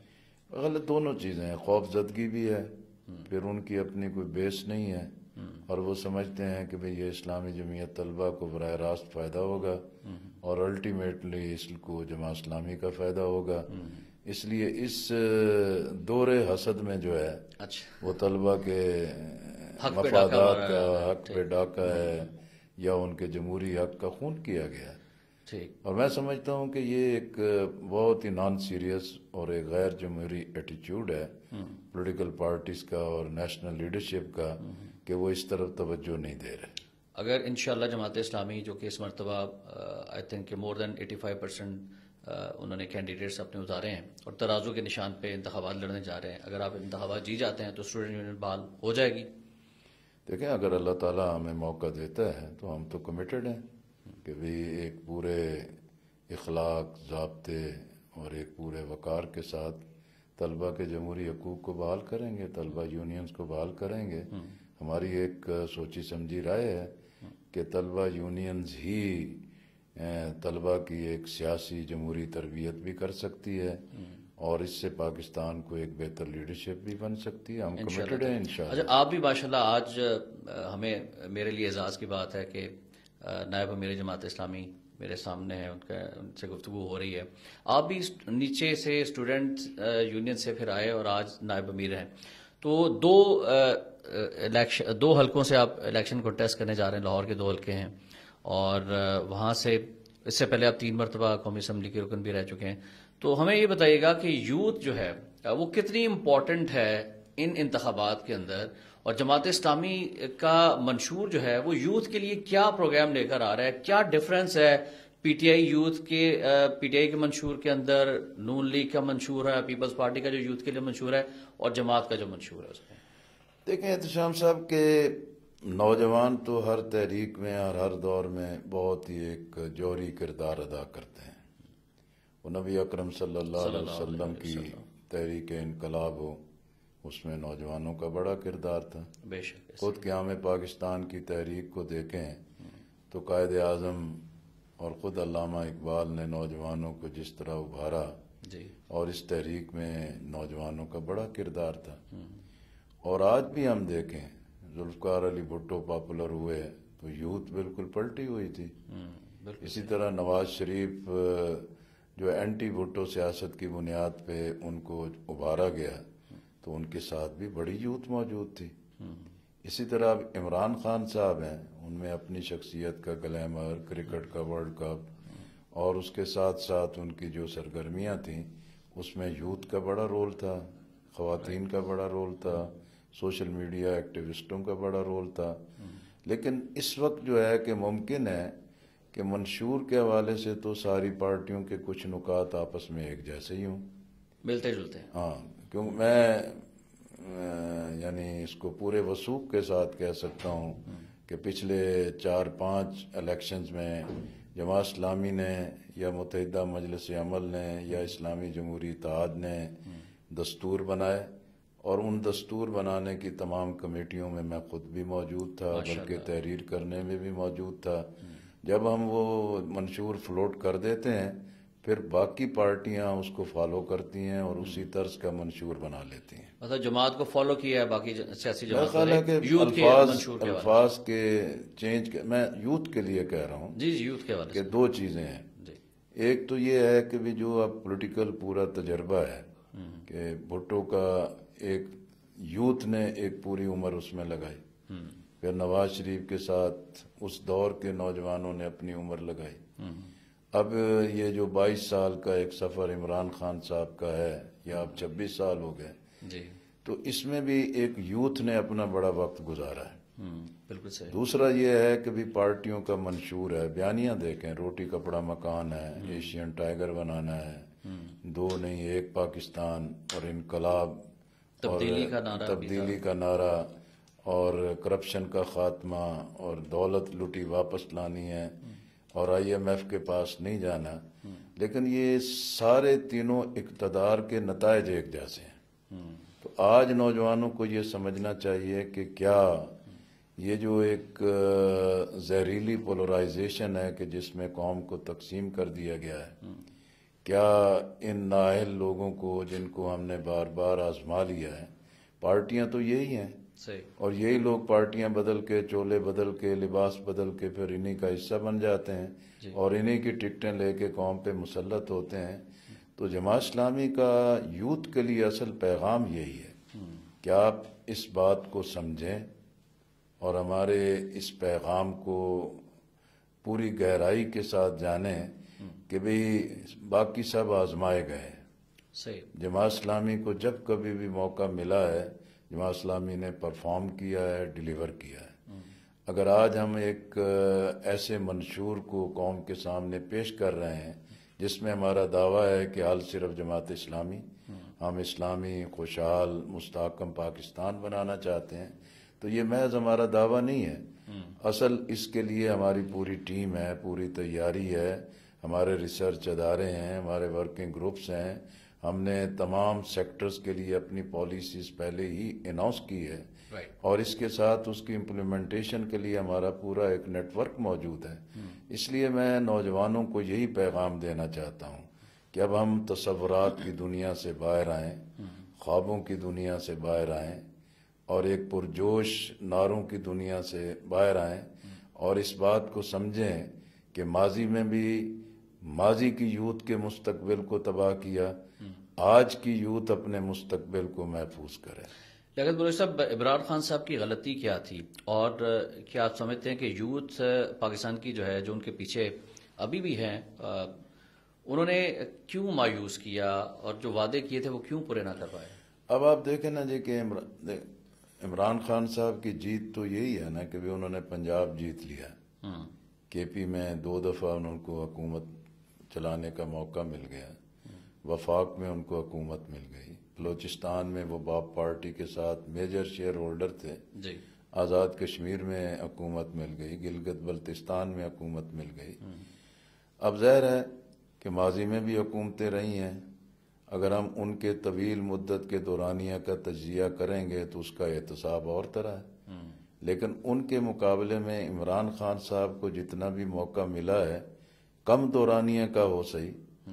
गलत दोनों चीज़ें हैं खौफजदगी भी है हम्म। फिर उनकी अपनी कोई बेस नहीं है और वो समझते हैं कि भाई ये इस्लामी जमीयत तलबा को बर रास्त फ़ायदा होगा हम्म। और अल्टीमेटली इसको जमा इस्लामी का फ़ायदा होगा हम्म। इसलिए इस दौर हसद में जो है अच्छा। वो तलबा के मफादात का हक पे डाका है हम्म। या उनके जमहूरी हक का खून किया गया है ठीक और मैं समझता हूँ कि ये एक बहुत ही नॉन सीरियस और एक गैर जमहूरी एटीट्यूड है पोलिटिकल पार्टीज़ का और नेशनल लीडरशिप का कि वो इस तरफ तवज्जो नहीं दे रहे अगर इन जमात इस्लामी जो कि इस मरतबा I think more than eighty five percent उन्होंने कैंडिडेट्स अपने उतारे हैं और तराजू के निशान पर इंतबात लड़ने जा रहे हैं अगर आप इंतबा जी जाते हैं तो स्टूडेंट यूनियन बहाल हो जाएगी देखें अगर अल्लाह ताला हमें मौका देता है तो हम तो कमिटेड हैं कि भाई एक पूरे इखलाक जबते और एक पूरे वक़ार के साथ तलबा के जमहूरी हकूक़ को बहाल करेंगे तलबा यूनियंस को बहाल करेंगे हम्म। हमारी एक सोची समझी राय है कि तलबा यूनियंस ही तलबा की एक सियासी जमहूरी तरबियत भी कर सकती है और इससे पाकिस्तान को एक बेहतर लीडरशिप भी बन सकती है हम कमिटेड हैं अच्छा आप भी माशाल्लाह आज हमें मेरे लिए एजाज़ की बात है कि नायब अमीर जमात इस्लामी मेरे सामने है उनका उनसे गुफ्तु हो रही है आप भी नीचे से स्टूडेंट यूनियन से फिर आए और आज नायब अमीर हैं तो दो इलेक्शन दो हलकों से आप इलेक्शन को टेस्ट करने जा रहे हैं लाहौर के दो हलके हैं और वहां से इससे पहले आप तीन मरतबा कौमी असम्बली के रुकन भी रह चुके हैं तो हमें ये बताइएगा कि यूथ जो है वो कितनी इम्पोर्टेंट है इन इंतबात के अंदर और जमात इस्लामी का मंशूर जो है वो यूथ के लिए क्या प्रोग्राम लेकर आ रहा है क्या डिफरेंस है पीटीआई यूथ के पीटीआई के मंशूर के अंदर नून लीग का मंशूर है पीपल्स पार्टी का जो यूथ के लिए मंशूर है और जमात का जो मंशूर है उसमें देखें एहतम तो साहब के नौजवान तो हर तहरीक में और हर दौर में बहुत ही एक जौहरी किरदार अदा करते हैं वो नबी अक्रम सल्लाम की तहरीक इनकलाब हो उसमें नौजवानों का बड़ा किरदार था बेशक खुद क्याम पाकिस्तान की तहरीक को देखें तो कायद अजम और ख़ुद अलामा इकबाल ने नौजवानों को जिस तरह उभारा जी। और इस तहरीक में नौजवानों का बड़ा किरदार था हम्म। और आज भी हम देखें जुल्फकार अली भुट्टो पॉपुलर हुए तो यूथ बिल्कुल पलटी हुई थी हम्म, इसी तरह नवाज शरीफ जो एंटी भुट्टो सियासत की बुनियाद पे उनको उभारा गया तो उनके साथ भी बड़ी यूथ मौजूद थी हम्म। इसी तरह अब इमरान खान साहब हैं उनमें अपनी शख्सियत का ग्लैमर क्रिकेट का वर्ल्ड कप और उसके साथ साथ उनकी जो सरगर्मियाँ थीं उसमें यूथ का बड़ा रोल था ख़वातीन का बड़ा रोल था सोशल मीडिया एक्टिविस्टों का बड़ा रोल था लेकिन इस वक्त जो है कि मुमकिन है कि मंशूर के हवाले से तो सारी पार्टियों के कुछ नुकात आपस में एक जैसे ही हों मिलते जुलते हाँ क्यों मैं यानी इसको पूरे वसूख के साथ कह सकता हूँ कि पिछले चार पाँच इलेक्शंस में जमा इस्लामी ने या मुतहदा मजलिस अमल ने या इस्लामी जमहूरी इतिहाद ने दस्तूर बनाए और उन दस्तूर बनाने की तमाम कमेटियों में मैं खुद भी मौजूद था बल्कि तहरीर करने में भी मौजूद था जब हम वो मंशूर फ्लोट कर देते हैं फिर बाकी पार्टियां उसको फॉलो करती हैं और उसी तर्ज का मंशूर बना लेती हैं मतलब जमात को फॉलो किया है बाकी सियासी अल्फाज के चेंज के, मैं यूथ के लिए कह रहा हूँ जी यूथ के कि दो चीजें हैं एक तो ये है कि भी जो अब पॉलिटिकल पूरा तजर्बा है हम्म। कि भुट्टो का एक यूथ ने एक पूरी उम्र उसमें लगाई हम्म। फिर नवाज शरीफ के साथ उस दौर के नौजवानों ने अपनी उम्र लगाई हम्म। अब ये जो 22 साल का एक सफ़र इमरान खान साहब का है या अब 26 साल हो गए तो इसमें भी एक यूथ ने अपना बड़ा वक्त गुजारा है हम्म, बिल्कुल सही दूसरा ये है कि भी पार्टियों का मंशूर है बयानियां देखें रोटी कपड़ा मकान है एशियन टाइगर बनाना है दो नहीं एक पाकिस्तान और इनकलाब तब्दीली का नारा तब्दीली का नारा और करप्शन का खात्मा और दौलत लुटी वापस लानी है और आईएमएफ के पास नहीं जाना लेकिन ये सारे तीनों इकतदार के नतज एक जैसे हैं तो आज नौजवानों को ये समझना चाहिए कि क्या ये जो एक जहरीली पोलराइजेशन है कि जिसमें कौम को तकसीम कर दिया गया है क्या इन नाहल लोगों को जिनको हमने बार बार आजमा लिया है पार्टियां तो यही हैं सही और यही लोग पार्टियां बदल के चोले बदल के लिबास बदल के फिर इन्हीं का हिस्सा बन जाते हैं और इन्हीं की टिकटें लेके कौम पे मुसलत होते हैं तो जमात इस्लामी का यूथ के लिए असल पैगाम यही है हम्म। कि आप इस बात को समझें और हमारे इस पैगाम को पूरी गहराई के साथ जानें कि भाई बाकी सब आजमाए गए जमात इस्लामी को जब कभी भी मौका मिला है जमा इस्लामी ने परफॉर्म किया है डिलीवर किया है अगर आज हम एक ऐसे मंशूर को कौम के सामने पेश कर रहे हैं जिसमें हमारा दावा है कि हाल सिर्फ जमात इस्लामी हम इस्लामी खुशहाल मुस्तकम पाकिस्तान बनाना चाहते हैं तो ये महज हमारा दावा नहीं है हम्म। असल इसके लिए हमारी पूरी टीम है पूरी तैयारी है हमारे रिसर्च अदारे हैं हमारे वर्किंग ग्रुप्स हैं हमने तमाम सेक्टर्स के लिए अपनी पॉलिसीज पहले ही अनाउंस की है right. और इसके साथ उसकी इम्प्लीमेंटेशन के लिए हमारा पूरा एक नेटवर्क मौजूद है hmm. इसलिए मैं नौजवानों को यही पैगाम देना चाहता हूँ कि अब हम तस्वरत की दुनिया से बाहर आए hmm. ख्वाबों की दुनिया से बाहर आए और एक पुरजोश नारों की दुनिया से बाहर आए hmm. और इस बात को समझें कि माजी में भी माजी की यूथ के मुस्तबिल को तबाह किया हम्म। आज की यूथ अपने मुस्तबिल को महफूज करे लगत बोले साहब इमरान खान साहब की गलती क्या थी और क्या आप समझते हैं कि यूथ पाकिस्तान की जो है जो उनके पीछे अभी भी हैं उन्होंने क्यों मायूस किया और जो वादे किए थे वो क्यों पूरे ना कर पाए अब आप देखें ना जी कि इमरान खान साहब की जीत तो यही है ना कि भी उन्होंने पंजाब जीत लिया हम्म। के पी में दो दफ़ा उनको हुकूमत चलाने का मौका मिल गया वफाक में उनको हकूमत मिल गई बलोचिस्तान में वो बाप पार्टी के साथ मेजर शेयर होल्डर थे आज़ाद कश्मीर में हकूमत मिल गई गिलगत बल्तिस्तान में हकूमत मिल गई हम्म। अब जहर है कि माजी में भी हकूमतें रही हैं अगर हम उनके तवील मुद्दत के दौरानिया का तजिया करेंगे तो उसका एहतसाब और तरह है हम्म। लेकिन उनके मुकाबले में इमरान खान साहब को जितना भी मौका मिला है कम दौरानिया तो का हो सही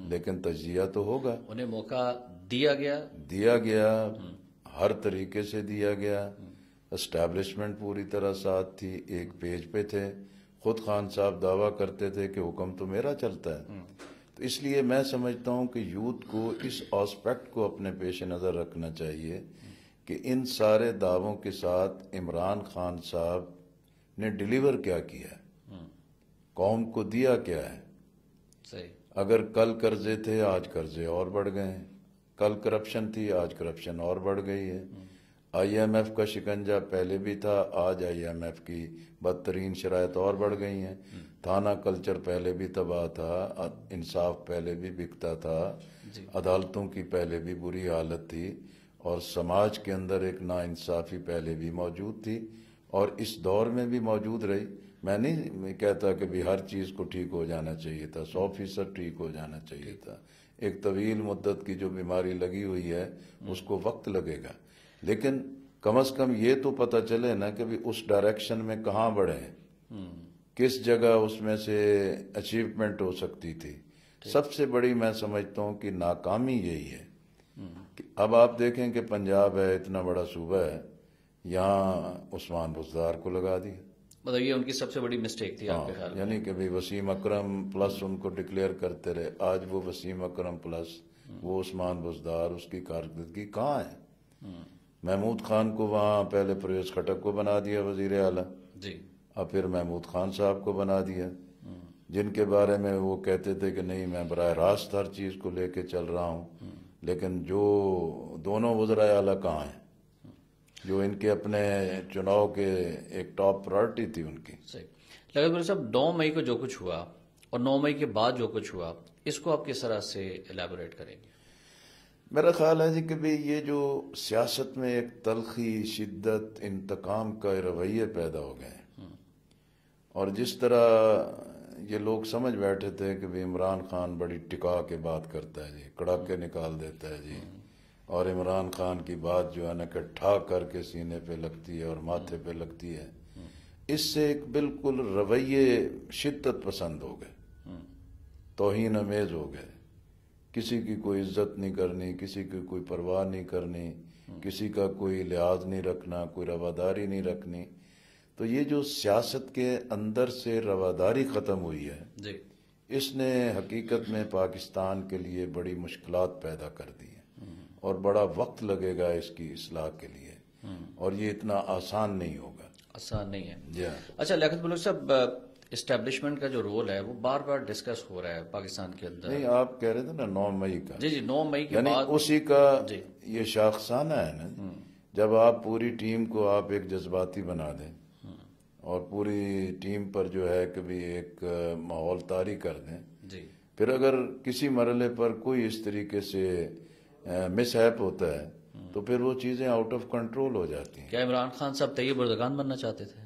लेकिन तजिया तो होगा उन्हें मौका दिया गया दिया गया हम्म। हर तरीके से दिया गया एस्टेब्लिशमेंट पूरी तरह साथ थी एक पेज पे थे खुद खान साहब दावा करते थे कि हुक्म तो मेरा चलता है हम्म। तो इसलिए मैं समझता हूं कि यूथ को इस ऑस्पेक्ट को अपने पेश नज़र रखना चाहिए कि इन सारे दावों के साथ इमरान खान साहब ने डिलीवर क्या किया हम्म। कौम को दिया क्या है अगर कल कर्जे थे आज कर्जे और बढ़ गए हैं कल करप्शन थी आज करप्शन और बढ़ गई है आईएमएफ का शिकंजा पहले भी था आज आईएमएफ की बदतरीन शरात और बढ़ गई हैं थाना कल्चर पहले भी तबाह था इंसाफ पहले भी बिकता था अदालतों की पहले भी बुरी हालत थी और समाज के अंदर एक नाइंसाफ़ी पहले भी मौजूद थी और इस दौर में भी मौजूद रही मैं नहीं कहता कि भी हर चीज़ को ठीक हो जाना चाहिए था सौ फीसद ठीक हो जाना चाहिए था एक तवील मुद्दत की जो बीमारी लगी हुई है उसको वक्त लगेगा लेकिन कम से कम ये तो पता चले ना कि भी उस डायरेक्शन में कहाँ बढ़े किस जगह उसमें से अचीवमेंट हो सकती थी सबसे बड़ी मैं समझता हूँ कि नाकामी यही है हम्म। कि अब आप देखें कि पंजाब है इतना बड़ा सूबा है यहाँ उस्मान बुजदार को लगा दिया मतलब ये उनकी सबसे बड़ी मिस्टेक थी आपके हाँ, ख्याल यानी कि भाई वसीम अकरम प्लस उनको डिक्लेयर करते रहे आज वो वसीम अकरम प्लस हम्म। वो उस्मान बुजदार उसकी कारकर्दगी कहाँ है हम्म। महमूद खान को वहाँ पहले परवेज खटक को बना दिया वजीर अला जी अब फिर महमूद खान साहब को बना दिया हम्म। जिनके बारे में वो कहते थे कि नहीं मैं बरह रास्त हर चीज़ को लेके चल रहा हूँ लेकिन जो दोनों वजरा आला कहाँ हैं जो इनके अपने चुनाव के एक टॉप प्रायोरिटी थी उनकी सही लगत साहब नौ मई को जो कुछ हुआ और नौ मई के बाद जो कुछ हुआ इसको आप किस तरह से एलेबोरेट करेंगे मेरा ख्याल है जी कि भाई ये जो सियासत में एक तलखी शिद्दत इंतकाम का रवैये पैदा हो गए हैं हम्म। और जिस तरह ये लोग समझ बैठे थे कि भाई इमरान खान बड़ी टिका के बात करता है जी कड़ाके निकाल देता है जी हम्म। और इमरान खान की बात जो है ना इकट्ठा करके सीने पे लगती है और माथे पे लगती है इससे एक बिल्कुल रवैये शिद्दत पसंद हो गए तोहन अमेज हो गए किसी की कोई इज्जत नहीं करनी किसी की कोई परवाह नहीं करनी किसी का कोई लिहाज नहीं रखना कोई रवादारी नहीं रखनी तो ये जो सियासत के अंदर से रवादारी ख़त्म हुई है इसने हकीकत में पाकिस्तान के लिए बड़ी मुश्किल पैदा कर दी और बड़ा वक्त लगेगा इसकी इसलाह के लिए हम्म। और ये इतना आसान नहीं होगा आसान नहीं है अच्छा लखत बलोच साहब इस्टेब्लिशमेंट का जो रोल है वो बार बार डिस्कस हो रहा है पाकिस्तान के अंदर नहीं आप कह रहे थे ना नौ मई का जी जी नौ मई यानी उसी का ये शाखसाना है ना हम्म। जब आप पूरी टीम को आप एक जज्बाती बना दें हम्म। और पूरी टीम पर जो है कभी एक माहौल तारी कर दें जी फिर अगर किसी मरले पर कोई इस तरीके से मिसहैप होता है तो फिर वो चीज़ें आउट ऑफ कंट्रोल हो जाती हैं क्या इमरान खान साहब तैयब उर्दगान बनना चाहते थे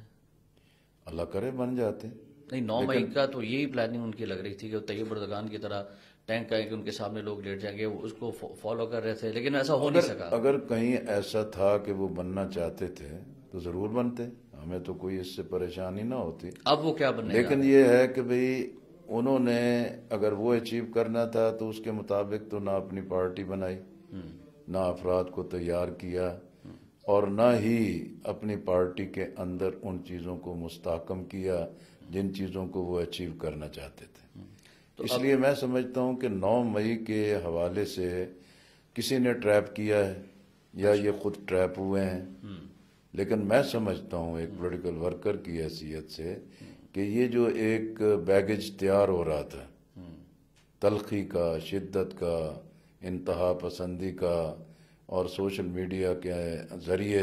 अल्लाह करे बन जाते नहीं नौ मई का तो यही प्लानिंग उनकी लग रही थी कि तैयब उर्दगान की तरह टैंक आए कि उनके सामने लोग लेट जाएंगे उसको फॉलो कर रहे थे लेकिन ऐसा हो नहीं सका अगर कहीं ऐसा था कि वो बनना चाहते थे तो ज़रूर बनते हमें तो कोई इससे परेशानी ना होती अब वो क्या बने लेकिन ये है कि भाई उन्होंने अगर वो अचीव करना था तो उसके मुताबिक तो ना अपनी पार्टी बनाई ना अफराद को तैयार किया और ना ही अपनी पार्टी के अंदर उन चीज़ों को मुस्तकम किया जिन चीज़ों को वो अचीव करना चाहते थे तो इसलिए मैं समझता हूँ कि 9 मई के हवाले से किसी ने ट्रैप किया है या ये खुद ट्रैप हुए हैं हम्म। लेकिन मैं समझता हूँ एक पोलिटिकल वर्कर की हैसियत से कि ये जो एक बैगेज तैयार हो रहा था तलखी का शिद्दत का इंतहा पसंदी का और सोशल मीडिया के ज़रिए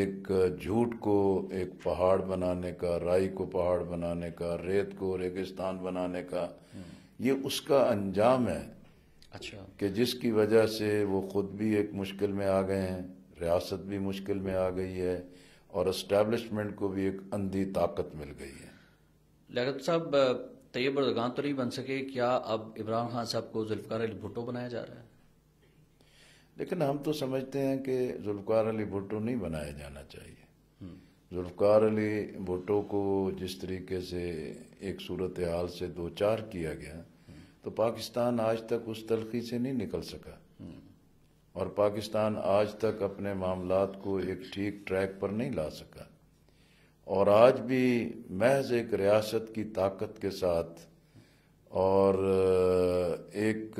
एक झूठ को एक पहाड़ बनाने का राई को पहाड़ बनाने का रेत को रेगिस्तान बनाने का ये उसका अंजाम है अच्छा कि जिसकी वजह से वो ख़ुद भी एक मुश्किल में आ गए हैं रियासत भी मुश्किल में आ गई है और इस्टेबलिशमेंट को भी एक अंधी ताकत मिल गई है लगत साहब तैयब अरदगान तो नहीं बन सके क्या अब इमरान खान साहब को जुल्फकार अली भुट्टो बनाया जा रहा है लेकिन हम तो समझते हैं कि जुल्फ़ार अली भुट्टो नहीं बनाया जाना चाहिए हम्म। जुल्फ़ार अली भुट्टो को जिस तरीके से एक सूरत हाल से दो चार किया गया हम्म। तो पाकिस्तान आज तक उस तलखी से नहीं निकल सका हम्म। और पाकिस्तान आज तक अपने मामला को एक ठीक ट्रैक पर नहीं ला सका और आज भी महज एक रियासत की ताकत के साथ और एक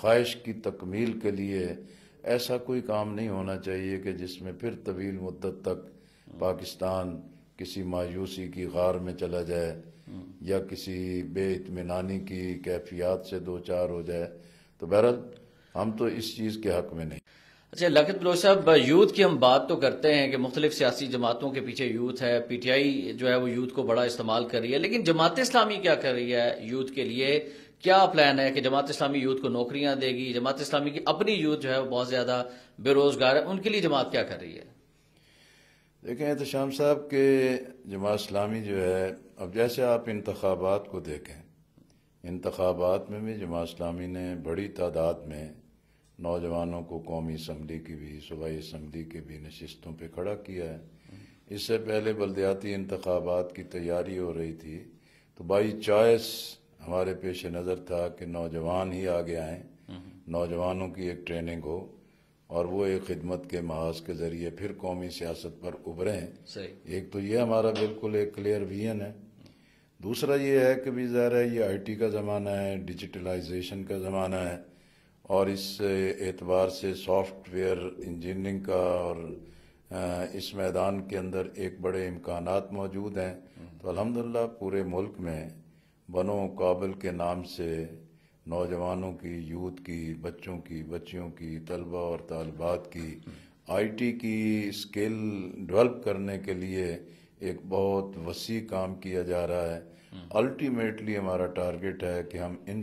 ख्वाहिश की तकमील के लिए ऐसा कोई काम नहीं होना चाहिए कि जिसमें फिर तवील मुद्दत तक पाकिस्तान किसी मायूसी की गार में चला जाए या किसी बेतमानी की कैफियत से दो चार हो जाए तो बहरहाल हम तो इस चीज़ के हक में नहीं अच्छा लखित बिलो साहब यूथ की हम बात तो करते हैं कि मुख्तलिफ सियासी जमातों के पीछे यूथ है पी टी आई जो है वो यूथ को बड़ा इस्तेमाल कर रही है लेकिन जमात इस्लामी क्या कर रही है यूथ के लिए क्या प्लान है कि जमात इस्लामी यूथ को नौकरियां देगी जमात इस्लामी की अपनी यूथ जो है वो बहुत ज़्यादा बेरोजगार है उनके लिए जमात क्या कर रही है देखें शाम साहब के जमात इस्लामी जो है अब जैसे आप इंतबात को देखें इंतबात में भी जमात इस्लामी ने बड़ी तादाद में नौजवानों को कौमी असम्बली की भी सूबाई इसम्बली की भी नशस्तों पर खड़ा किया है इससे पहले बलदयाती इंतबात की तैयारी हो रही थी तो बाई चॉइस हमारे पेश नज़र था कि नौजवान ही आगे आए नौजवानों की एक ट्रेनिंग हो और वो एक खिदमत के महाज के जरिए फिर कौमी सियासत पर उभरें एक तो ये हमारा बिल्कुल एक क्लियर विजन है दूसरा ये है कि भी जहर है ये टी का ज़माना है डिजिटलाइजेशन का ज़माना है और इस एतबार से सॉफ्टवेयर इंजीनियरिंग का और इस मैदान के अंदर एक बड़े इम्कान मौजूद हैं तो अलहमदिल्ला पूरे मुल्क में बनो काबिल के नाम से नौजवानों की यूथ की बच्चों की बच्चियों की तलबा और तलबात की आईटी की स्किल डेवलप करने के लिए एक बहुत वसी काम किया जा रहा है हम्म। अल्टीमेटली हमारा टारगेट है कि हम इन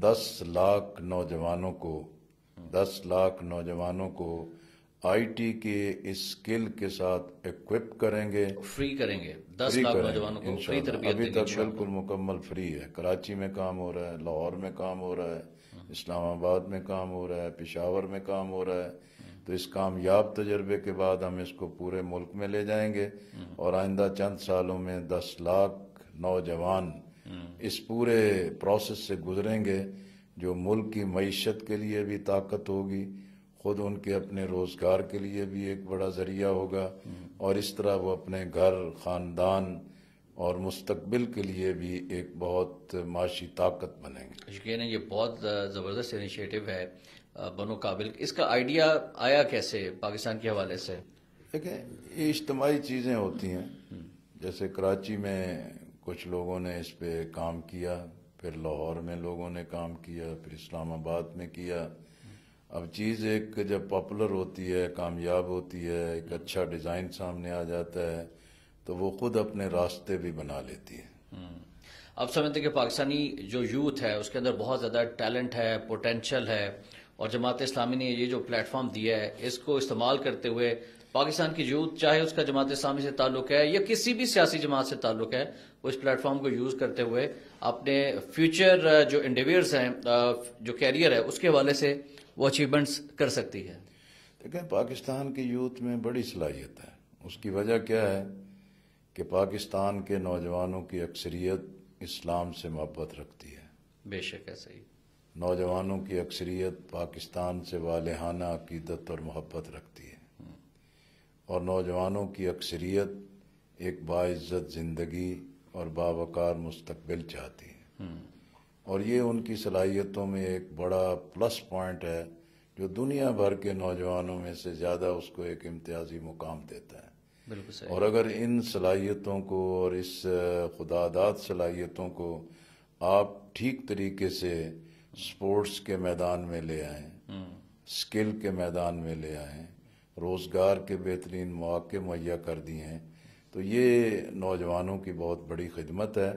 दस लाख नौजवानों को दस लाख नौजवानों को आईटी के इस स्किल के साथ इक्विप करेंगे फ्री करेंगे दस लाख नौजवानों को फ्री तरबियत अभी तक बिल्कुल मुकम्मल फ्री है कराची में काम हो रहा है लाहौर में काम हो रहा है हम्म। इस्लामाबाद में काम हो रहा है पिशावर में काम हो रहा है हम्म। तो इस कामयाब तजर्बे के बाद हम इसको पूरे मुल्क में ले जाएंगे हम्म। और आइंदा चंद सालों में दस लाख नौजवान इस पूरे प्रोसेस से गुजरेंगे जो मुल्क की मीशत के लिए भी ताकत होगी खुद उनके अपने रोज़गार के लिए भी एक बड़ा ज़रिया होगा और इस तरह वो अपने घर ख़ानदान और मुस्तबिल के लिए भी एक बहुत माशी ताकत बनेंगे यकीन ये बहुत ज़बरदस्त इनिशिएटिव है बनो काबिल इसका आइडिया आया कैसे पाकिस्तान के हवाले से देखें ये इज्तमाही चीज़ें होती हैं जैसे कराची में कुछ लोगों ने इस पे काम किया फिर लाहौर में लोगों ने काम किया फिर इस्लामाबाद में किया अब चीज़ एक जब पॉपुलर होती है कामयाब होती है एक अच्छा डिज़ाइन सामने आ जाता है तो वो खुद अपने रास्ते भी बना लेती है हम्म। अब समझते कि पाकिस्तानी जो यूथ है उसके अंदर बहुत ज़्यादा टैलेंट है पोटेंशल है और जमात इस्लामी ने ये जो प्लेटफॉर्म दिया है इसको इस्तेमाल करते हुए पाकिस्तान की यूथ चाहे उसका जमात इस्लामी से ताल्लुक है या किसी भी सियासी जमात से ताल्लुक है उस प्लेटफॉर्म को यूज करते हुए अपने फ्यूचर uh, जो इंडिविजुअल्स हैं uh, जो कैरियर है उसके हवाले से वो अचीवमेंट्स कर सकती है देखें पाकिस्तान की यूथ में बड़ी सलाहियत है उसकी वजह क्या है कि पाकिस्तान के नौजवानों की अक्सरियत इस्लाम से मोहब्बत रखती है बेशक है सही नौजवानों की अक्सरियत पाकिस्तान से वालहाना अकीदत और मोहब्बत रखती है हम्म। और नौजवानों की अक्सरियत एक बाज़त ज़िंदगी और बावकार मुस्तबिल चाहती हैं हम्म। और ये उनकी सलाहियतों में एक बड़ा प्लस पॉइंट है जो दुनिया भर के नौजवानों में से ज़्यादा उसको एक इम्तियाजी मुकाम देता है सही। और अगर इन सलाहियतों को और इस खुदादात सलाहियतों को आप ठीक तरीके से स्पोर्ट्स के मैदान में ले आए हम्म। स्किल के मैदान में ले आए रोज़गार के बेहतरीन मौक़े मुहैया कर दिए हैं तो ये नौजवानों की बहुत बड़ी खिदमत है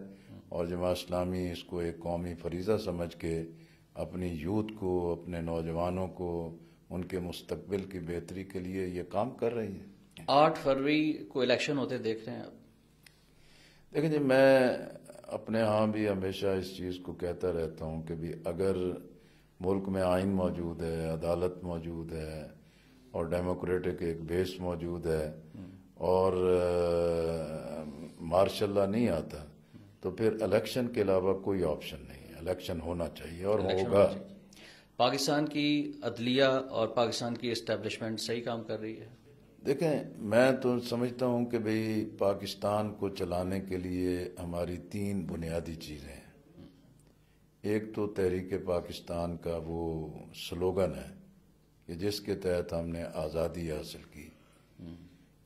और जमा इस्लामी इसको एक कौमी फरीजा समझ के अपनी यूथ को अपने नौजवानों को उनके मुस्तबिल की बेहतरी के लिए ये काम कर रही है आठ फरवरी को इलेक्शन होते देख रहे हैं आप देखिए जी मैं अपने यहाँ भी हमेशा इस चीज़ को कहता रहता हूँ कि भी अगर मुल्क में आइन मौजूद है अदालत मौजूद है और डेमोक्रेटिक एक बेस मौजूद है और मार्शल नहीं आता तो फिर इलेक्शन के अलावा कोई ऑप्शन नहीं है इलेक्शन होना चाहिए और होगा पाकिस्तान की अदलिया और पाकिस्तान की इस्टेब्लिशमेंट सही काम कर रही है देखें मैं तो समझता हूं कि भाई पाकिस्तान को चलाने के लिए हमारी तीन बुनियादी चीज़ें हैं एक तो तहरीक पाकिस्तान का वो स्लोगन है कि जिसके तहत हमने आज़ादी हासिल की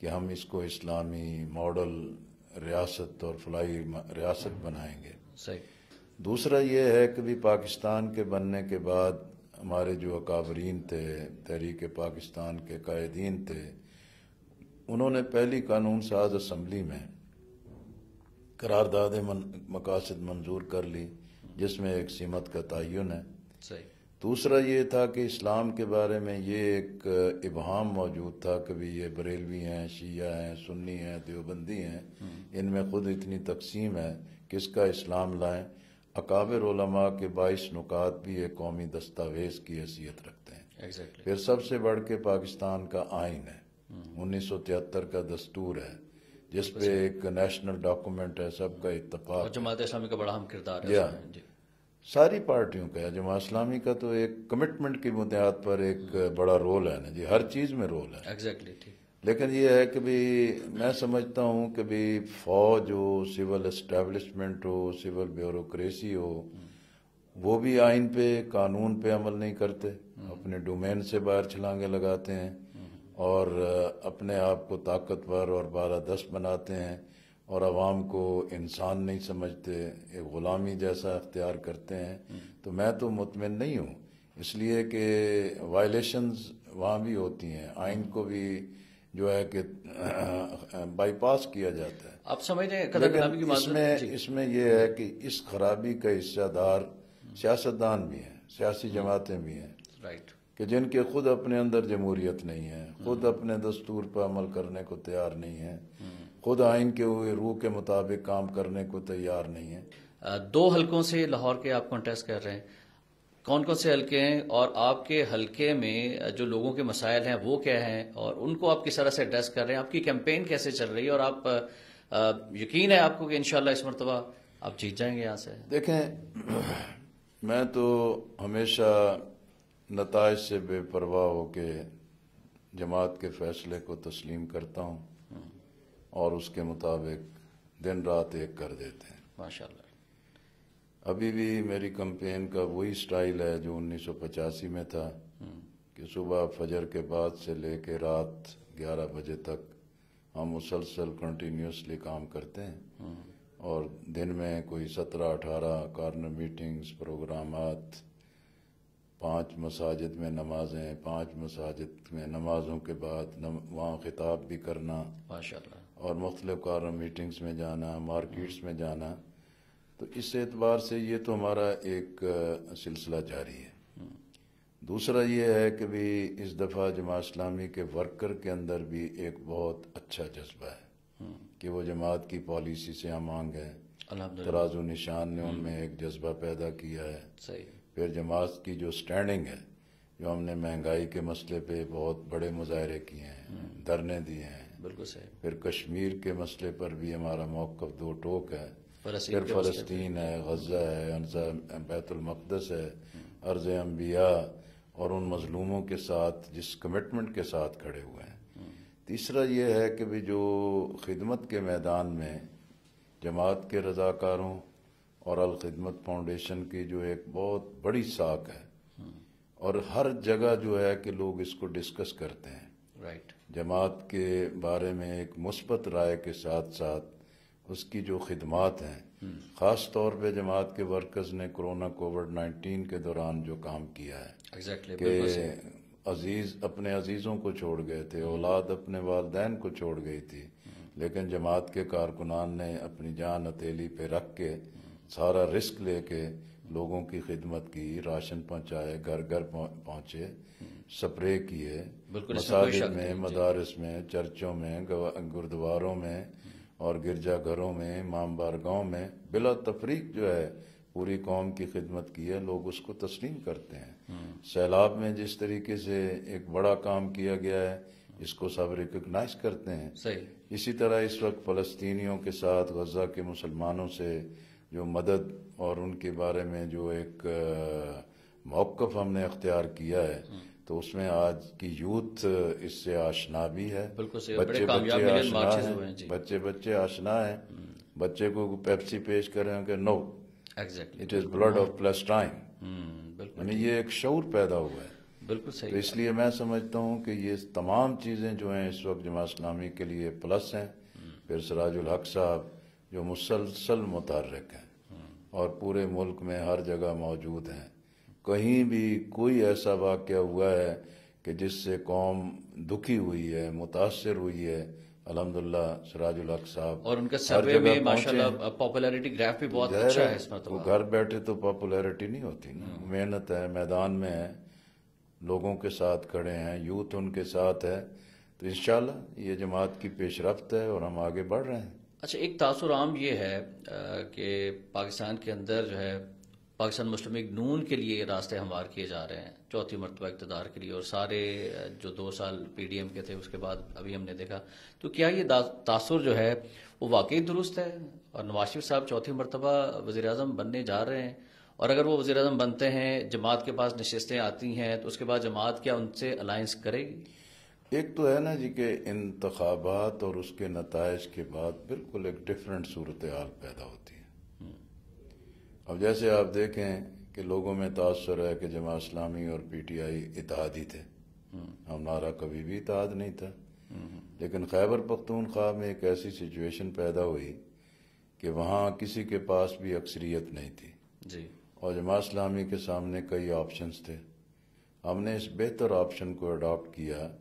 कि हम इसको इस्लामी मॉडल रियासत और फलाई रियासत बनाएंगे सही दूसरा ये है कि भी पाकिस्तान के बनने के बाद हमारे जो अकाबरीन थे तहरीक पाकिस्तान के कायदीन थे उन्होंने पहली कानून साज असम्बली में करारदाद मन, मकासद मंजूर कर ली जिसमें एक सीमत का तयन है सही दूसरा ये था कि इस्लाम के बारे में ये एक इबहम मौजूद था कभी ये बरेलवी हैं शिया हैं सुन्नी हैं देवबंदी हैं हम्म। इनमें ख़ुद इतनी तकसीम है किसका इस्लाम लाएं अकाबिर उलमा के बाईस नुकात भी एक कौमी दस्तावेज़ की हैसियत रखते हैं exactly. फिर सबसे बढ़ के पाकिस्तान का आइन है हम्म। उन्नीस सौ तिहत्तर का दस्तूर है जिसपे अच्छा। एक नेशनल डॉक्यूमेंट है सबका इतफाक जमात इस्लामी का बड़ा अहम किरदार है सारी पार्टियों का जमा इस्लामी का तो एक कमिटमेंट की बुनियाद पर एक बड़ा रोल है ना जी हर चीज़ में रोल है एग्जैक्टली exactly, लेकिन ये है कि भी मैं समझता हूँ कि भी फौज हो सिविल एस्टेब्लिशमेंट हो सिविल ब्यूरोक्रेसी हो वो भी आइन पे कानून पे अमल नहीं करते अपने डोमेन से बाहर छलांगे लगाते हैं और अपने आप को ताकतवर और बारह दस्त बनाते हैं और आवाम को इंसान नहीं समझते एक ग़ुलामी जैसा अख्तियार करते हैं तो मैं तो मुतमिन नहीं हूँ इसलिए कि वायलेशंस वहाँ भी होती हैं आइन को भी जो है कि बाईपास किया जाता है आप समझ रहे इसमें यह है कि इस खराबी का हिस्सादार सियासतदान भी हैं सियासी हम्म। जमातें भी हैं राइट कि जिनके खुद अपने अंदर जमहूरियत नहीं है खुद हम्म। अपने दस्तूर पर अमल करने को तैयार नहीं है हम्म। खुद आइन के हुए रूह के मुताबिक काम करने को तैयार नहीं है दो हलकों से लाहौर के आप कॉन्टेस्ट कर रहे हैं कौन कौन से हलके हैं और आपके हलके में जो लोगों के मसाइल हैं वो क्या हैं और उनको आप किस तरह से एड्रेस कर रहे हैं आपकी कैंपेन कैसे चल रही है और आप यकीन है आपको कि इनशाला इस मरतबा आप जीत जाएंगे यहाँ से देखें मैं तो हमेशा नतज से बेपरवाह होकर जमात के फैसले को तस्लीम करता हूँ हम्म। और उसके मुताबिक दिन रात एक कर देते हैं माशाल्लाह अभी भी मेरी कंपेन का वही स्टाइल है जो उन्नीस में था हम्म। कि सुबह फजर के बाद से लेके रात 11 बजे तक हम मुसलसल कंटिन्यूसली काम करते हैं हम्म। और दिन में कोई 17-18 कॉर्नर मीटिंग्स प्रोग्राम पांच मसाजिद में नमाजें पांच मसाजिद में नमाजों के बाद नम, वहाँ खिताब भी करना माशाल्लाह और मुख्तलिफ कारण मीटिंग्स में जाना मार्केट्स में जाना तो इस एतबार से ये तो हमारा एक सिलसिला जारी है दूसरा ये है कि भी इस दफ़ा जमात इस्लामी के वर्कर के अंदर भी एक बहुत अच्छा जज्बा है कि वो जमात की पॉलिसी से हम आंग है तराजो निशान ने हम्म। उनमें एक जज्बा पैदा किया है सही फिर जमात की जो स्टैंडिंग है जो हमने महंगाई के मसले पे बहुत बड़े मुजाहरे किए हैं हम्म। धरने दिए हैं बिल्कुल सही फिर कश्मीर के मसले पर भी हमारा मौकफ दो टोक है फिर फलस्तीन है गजा है बैतुलमक़दस है हम्म। अर्ज अम्बिया और उन मजलूमों के साथ जिस कमिटमेंट के साथ खड़े हुए हैं हम्म। तीसरा ये है कि भी जो खिदमत के मैदान में जमात के रज़ाकारों और अलखदमत फाउंडेशन की जो एक बहुत बड़ी साख है हम्म। और हर जगह जो है कि लोग इसको डिस्कस करते हैं राइट जमात के बारे में एक मुस्बत राय के साथ साथ उसकी जो खदमात हैं हम्म। ख़ास तौर पे जमात के वर्कर्स ने कोरोना कोविड नाइन्टीन के दौरान जो काम किया है exactly, कि अजीज़ अपने अजीज़ों को छोड़ गए थे हम्म। औलाद अपने वालदेन को छोड़ गई थी हम्म। लेकिन जमात के कारकुनान ने अपनी जान हथेली पे रख के सारा रिस्क लेके लोगों की खिदमत की राशन पहुंचाए घर घर पहुंचे स्प्रे किए मसाजिद में मदारस में चर्चों में गुरुद्वारों में और गिरजा घरों में इमाम गांव में बिला तफरीक जो है पूरी कौम की खिदमत की है लोग उसको तस्लीम करते हैं सैलाब में जिस तरीके से एक बड़ा काम किया गया है इसको सब रिकगनाइज करते हैं सही इसी तरह इस वक्त फ़लस्तीनियों के साथ गजा के मुसलमानों से जो मदद और उनके बारे में जो एक मौकफ हमने अख्तियार किया है तो उसमें आज की यूथ इससे आशना भी है बच्चे बच्चे आशना है बच्चे बच्चे आशना है हम्म। बच्चे को पेप्सी पेश करें कि no it is blood of plus time यानी ये एक शौर पैदा हुआ है बिल्कुल सही तो इसलिए मैं समझता हूँ कि ये तमाम चीज़ें जो हैं इस वक्त जमा इस्लामी के लिए प्लस हैं हम्म। फिर सराजुल हक साहब जो मुसलसल मुतहरक हैं और पूरे मुल्क में हर जगह मौजूद हैं कहीं भी कोई ऐसा वाक्य हुआ है कि जिससे कौम दुखी हुई है मुतासर हुई है अलहमदुल्ला सराजुल हक साहब और उनका सर्वे में माशाल्लाह पॉपुलैरिटी ग्राफ भी बहुत अच्छा है इसमें तो घर बैठे तो पॉपुलैरिटी नहीं होती ना हाँ। मेहनत है मैदान में है लोगों के साथ खड़े हैं यूथ उनके साथ है तो इन ये जमात की पेशरफ है और हम आगे बढ़ रहे हैं अच्छा एक तासर आम ये है कि पाकिस्तान के अंदर जो है पाकिस्तान मुस्लिम लीग नून के लिए रास्ते हमवार किए जा रहे हैं चौथी मरतबा इकतदार के लिए और सारे जो दो साल पी डी एम के थे उसके बाद अभी हमने देखा तो क्या ये तासर जो है वो वाकई दुरुस्त है और नवाज शरीफ साहब चौथी मरतबा वज़ी अजम बनने जा रहे हैं और अगर वो वज़ी अजम बनते हैं जमात के पास नशस्तें आती हैं तो उसके बाद जमात क्या उनसे अलायंस करेगी एक तो है ना जी के इंतबात और उसके नतज के बाद बिल्कुल एक डिफरेंट सूरत हाल पैदा होती है अब जैसे आप देखें कि लोगों में तासर है कि जमा इस्लामी और पी टी आई इतिहादी थे हमारा कभी भी इतिहाद नहीं था लेकिन खैबर पख्तूनख्वा में एक ऐसी सिचुएशन पैदा हुई कि वहाँ किसी के पास भी अक्सरियत नहीं थी जी और जमा इस्लामी के सामने कई ऑप्शन थे हमने इस बेहतर ऑप्शन को अडॉप्ट किया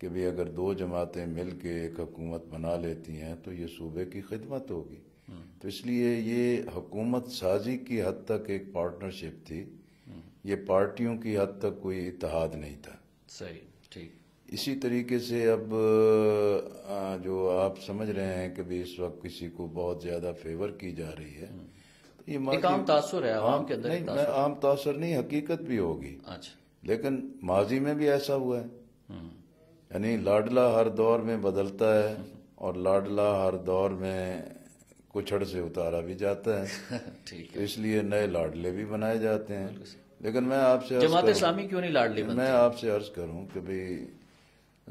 कि भाई अगर दो जमातें मिल के एक हकूमत बना लेती हैं तो ये सूबे की खिदमत होगी हम्म। तो इसलिए ये हकूमत साजी की हद तक एक पार्टनरशिप थी हम्म। ये पार्टियों की हद तक कोई इतिहाद नहीं था सही ठीक इसी तरीके से अब जो आप समझ रहे हैं कि भाई इस वक्त किसी को बहुत ज्यादा फेवर की जा रही है हम्म। तो ये एक आम तासर है आम के अंदर नहीं, आम तासर नहीं हकीकत भी होगी अच्छा लेकिन माजी में भी ऐसा हुआ है यानी लाडला हर दौर में बदलता है और लाडला हर दौर में कुछड़ से उतारा भी जाता है ठीक तो इसलिए नए लाडले भी बनाए जाते हैं लेकिन मैं आपसे जमात इस्लामी क्यों नहीं लाडले मैं आपसे अर्ज करूं कि भाई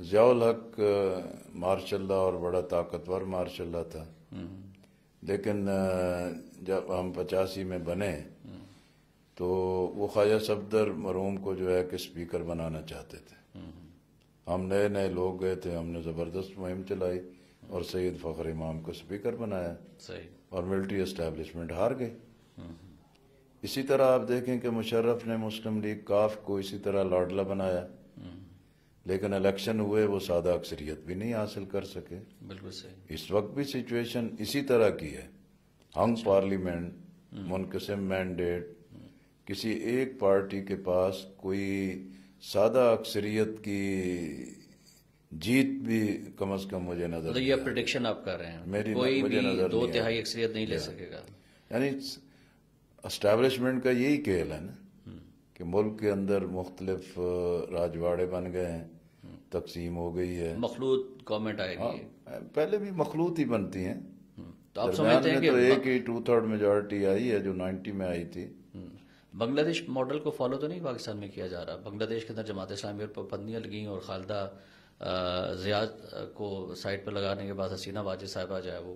जयाल हक मार्शल्ला और बड़ा ताकतवर मार्शल्ला था हम्म। लेकिन जब हम पचासी में बने हम्म। तो वो ख्वाजा सफदर मरूम को जो है कि स्पीकर बनाना चाहते थे हम नए नए लोग गए थे हमने ज़बरदस्त मुहिम चलाई और सैयद फ़खर इमाम को स्पीकर बनाया सही और मिलिट्री एस्टेब्लिशमेंट हार गए हम्म। इसी तरह आप देखें कि मुशर्रफ ने मुस्लिम लीग काफ को इसी तरह लाडला बनाया हम्म। लेकिन इलेक्शन हुए वो सादा अक्सरियत भी नहीं हासिल कर सके बिल्कुल सही इस वक्त भी सिचुएशन इसी तरह की है हंग अच्छा। पार्लियामेंट हम्म। मुनकसिम मैंडेट किसी एक पार्टी के पास कोई सादा अक्सरियत की जीत भी कम अज कम मुझे नजर तो ये प्रोडिक्शन आप कर रहे हैं मेरी कोई मुझे भी नजर दो तिहाई अक्सरियत नहीं ले सकेगा यानी इस्टेब्लिशमेंट का यही खेल है ना कि मुल्क के अंदर मुख्तलिफ राजवाड़े बन गए हैं तकसीम हो गई है मखलूत गवर्नमेंट आएगी हाँ, पहले भी मखलूत ही बनती हैं हम्म, तो आप समझते हैं कि तो एक ही टू थर्ड मेजोरिटी आई है जो 90 में आई थी बांग्लादेश मॉडल को फॉलो तो नहीं पाकिस्तान में किया जा रहा बांग्लादेश के अंदर जमात इस्लामी पर पबंदियां लगी और खालदा जियाद को साइड पर लगाने के बाद हसीना वाजिद साहबा जो है वो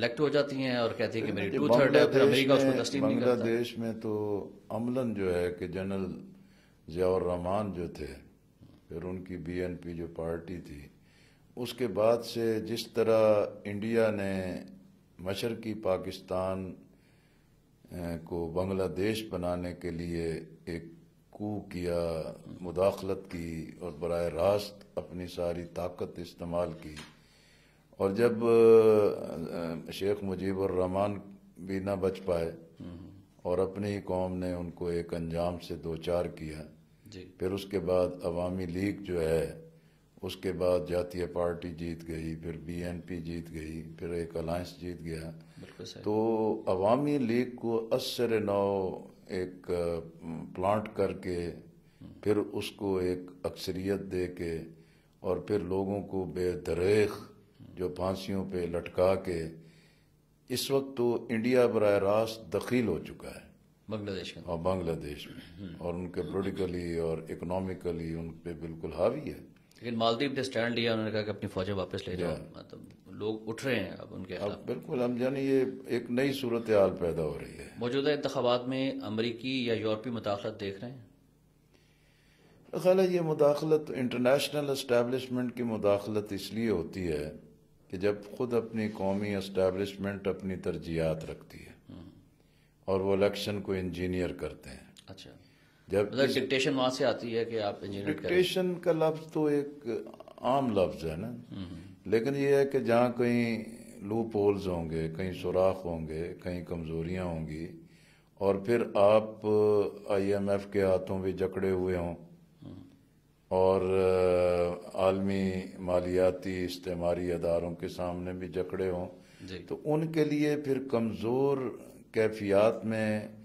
इलेक्ट हो जाती हैं और कहती है कि मेरी टू थर्ड है फिर अमेरिका तस्लीम नहीं करता बांग्लादेश में तो अमलन जो है कि जनरल जियाउर रहमान जो थे फिर उनकी बीएनपी जो पार्टी थी उसके बाद से जिस तरह इंडिया ने मशरकी पाकिस्तान को बांग्लादेश बनाने के लिए एक कू किया मुदाखलत की और बर रास्त अपनी सारी ताकत इस्तेमाल की और जब शेख मुजीबरहमान भी ना बच पाए और अपनी कौम ने उनको एक अंजाम से दो चार किया फिर उसके बाद अवामी लीग जो है उसके बाद जातीय पार्टी जीत गई फिर बीएनपी जीत गई फिर एक अलायंस जीत गया तो अवामी लीग को असर नौ एक प्लांट करके हम्म। फिर उसको एक अक्सरियत दे के और फिर लोगों को बेदरेख हम्म। जो फांसियों पे लटका के इस वक्त तो इंडिया बर रास्त दखील हो चुका है बांग्लादेश में और बांग्लादेश में हम्म। और उनके पोलिटिकली और इकोनॉमिकली उन पर बिल्कुल हावी है लेकिन मालदीव ने स्टैंड लिया उन्होंने कहा कि अपनी फौजें वापस ले जाओ मतलब लोग उठ रहे हैं अब उनके अब बिल्कुल हम जाने ये एक नई सूरत हाल पैदा हो रही है मौजूदा इंतबात में अमरीकी या यूरोपीय मुदाखलत देख रहे हैं ख्याल ये मुदाखलत इंटरनेशनल इस्टेबलिशमेंट की मुदाखलत इसलिए होती है कि जब खुद अपनी कौमी इस्टेबलिशमेंट अपनी तरजीहत रखती है हम्म। और वो इलेक्शन को इंजीनियर करते हैं अच्छा जब मतलब डिक्टेशन वहां से आती है कि आप इंजीनियर डिक्टेशन का लफ्ज तो एक आम लफ्ज है ना हम्म। लेकिन यह है कि जहाँ कहीं लूप होल्स होंगे कहीं सुराख होंगे कहीं कमजोरियां होंगी और फिर आप आईएमएफ के हाथों भी जकड़े हुए हों हम्म। और आलमी मालियाती इस्तेमारी अदारों के सामने भी जकड़े हों तो उनके लिए फिर कमज़ोर कैफियात में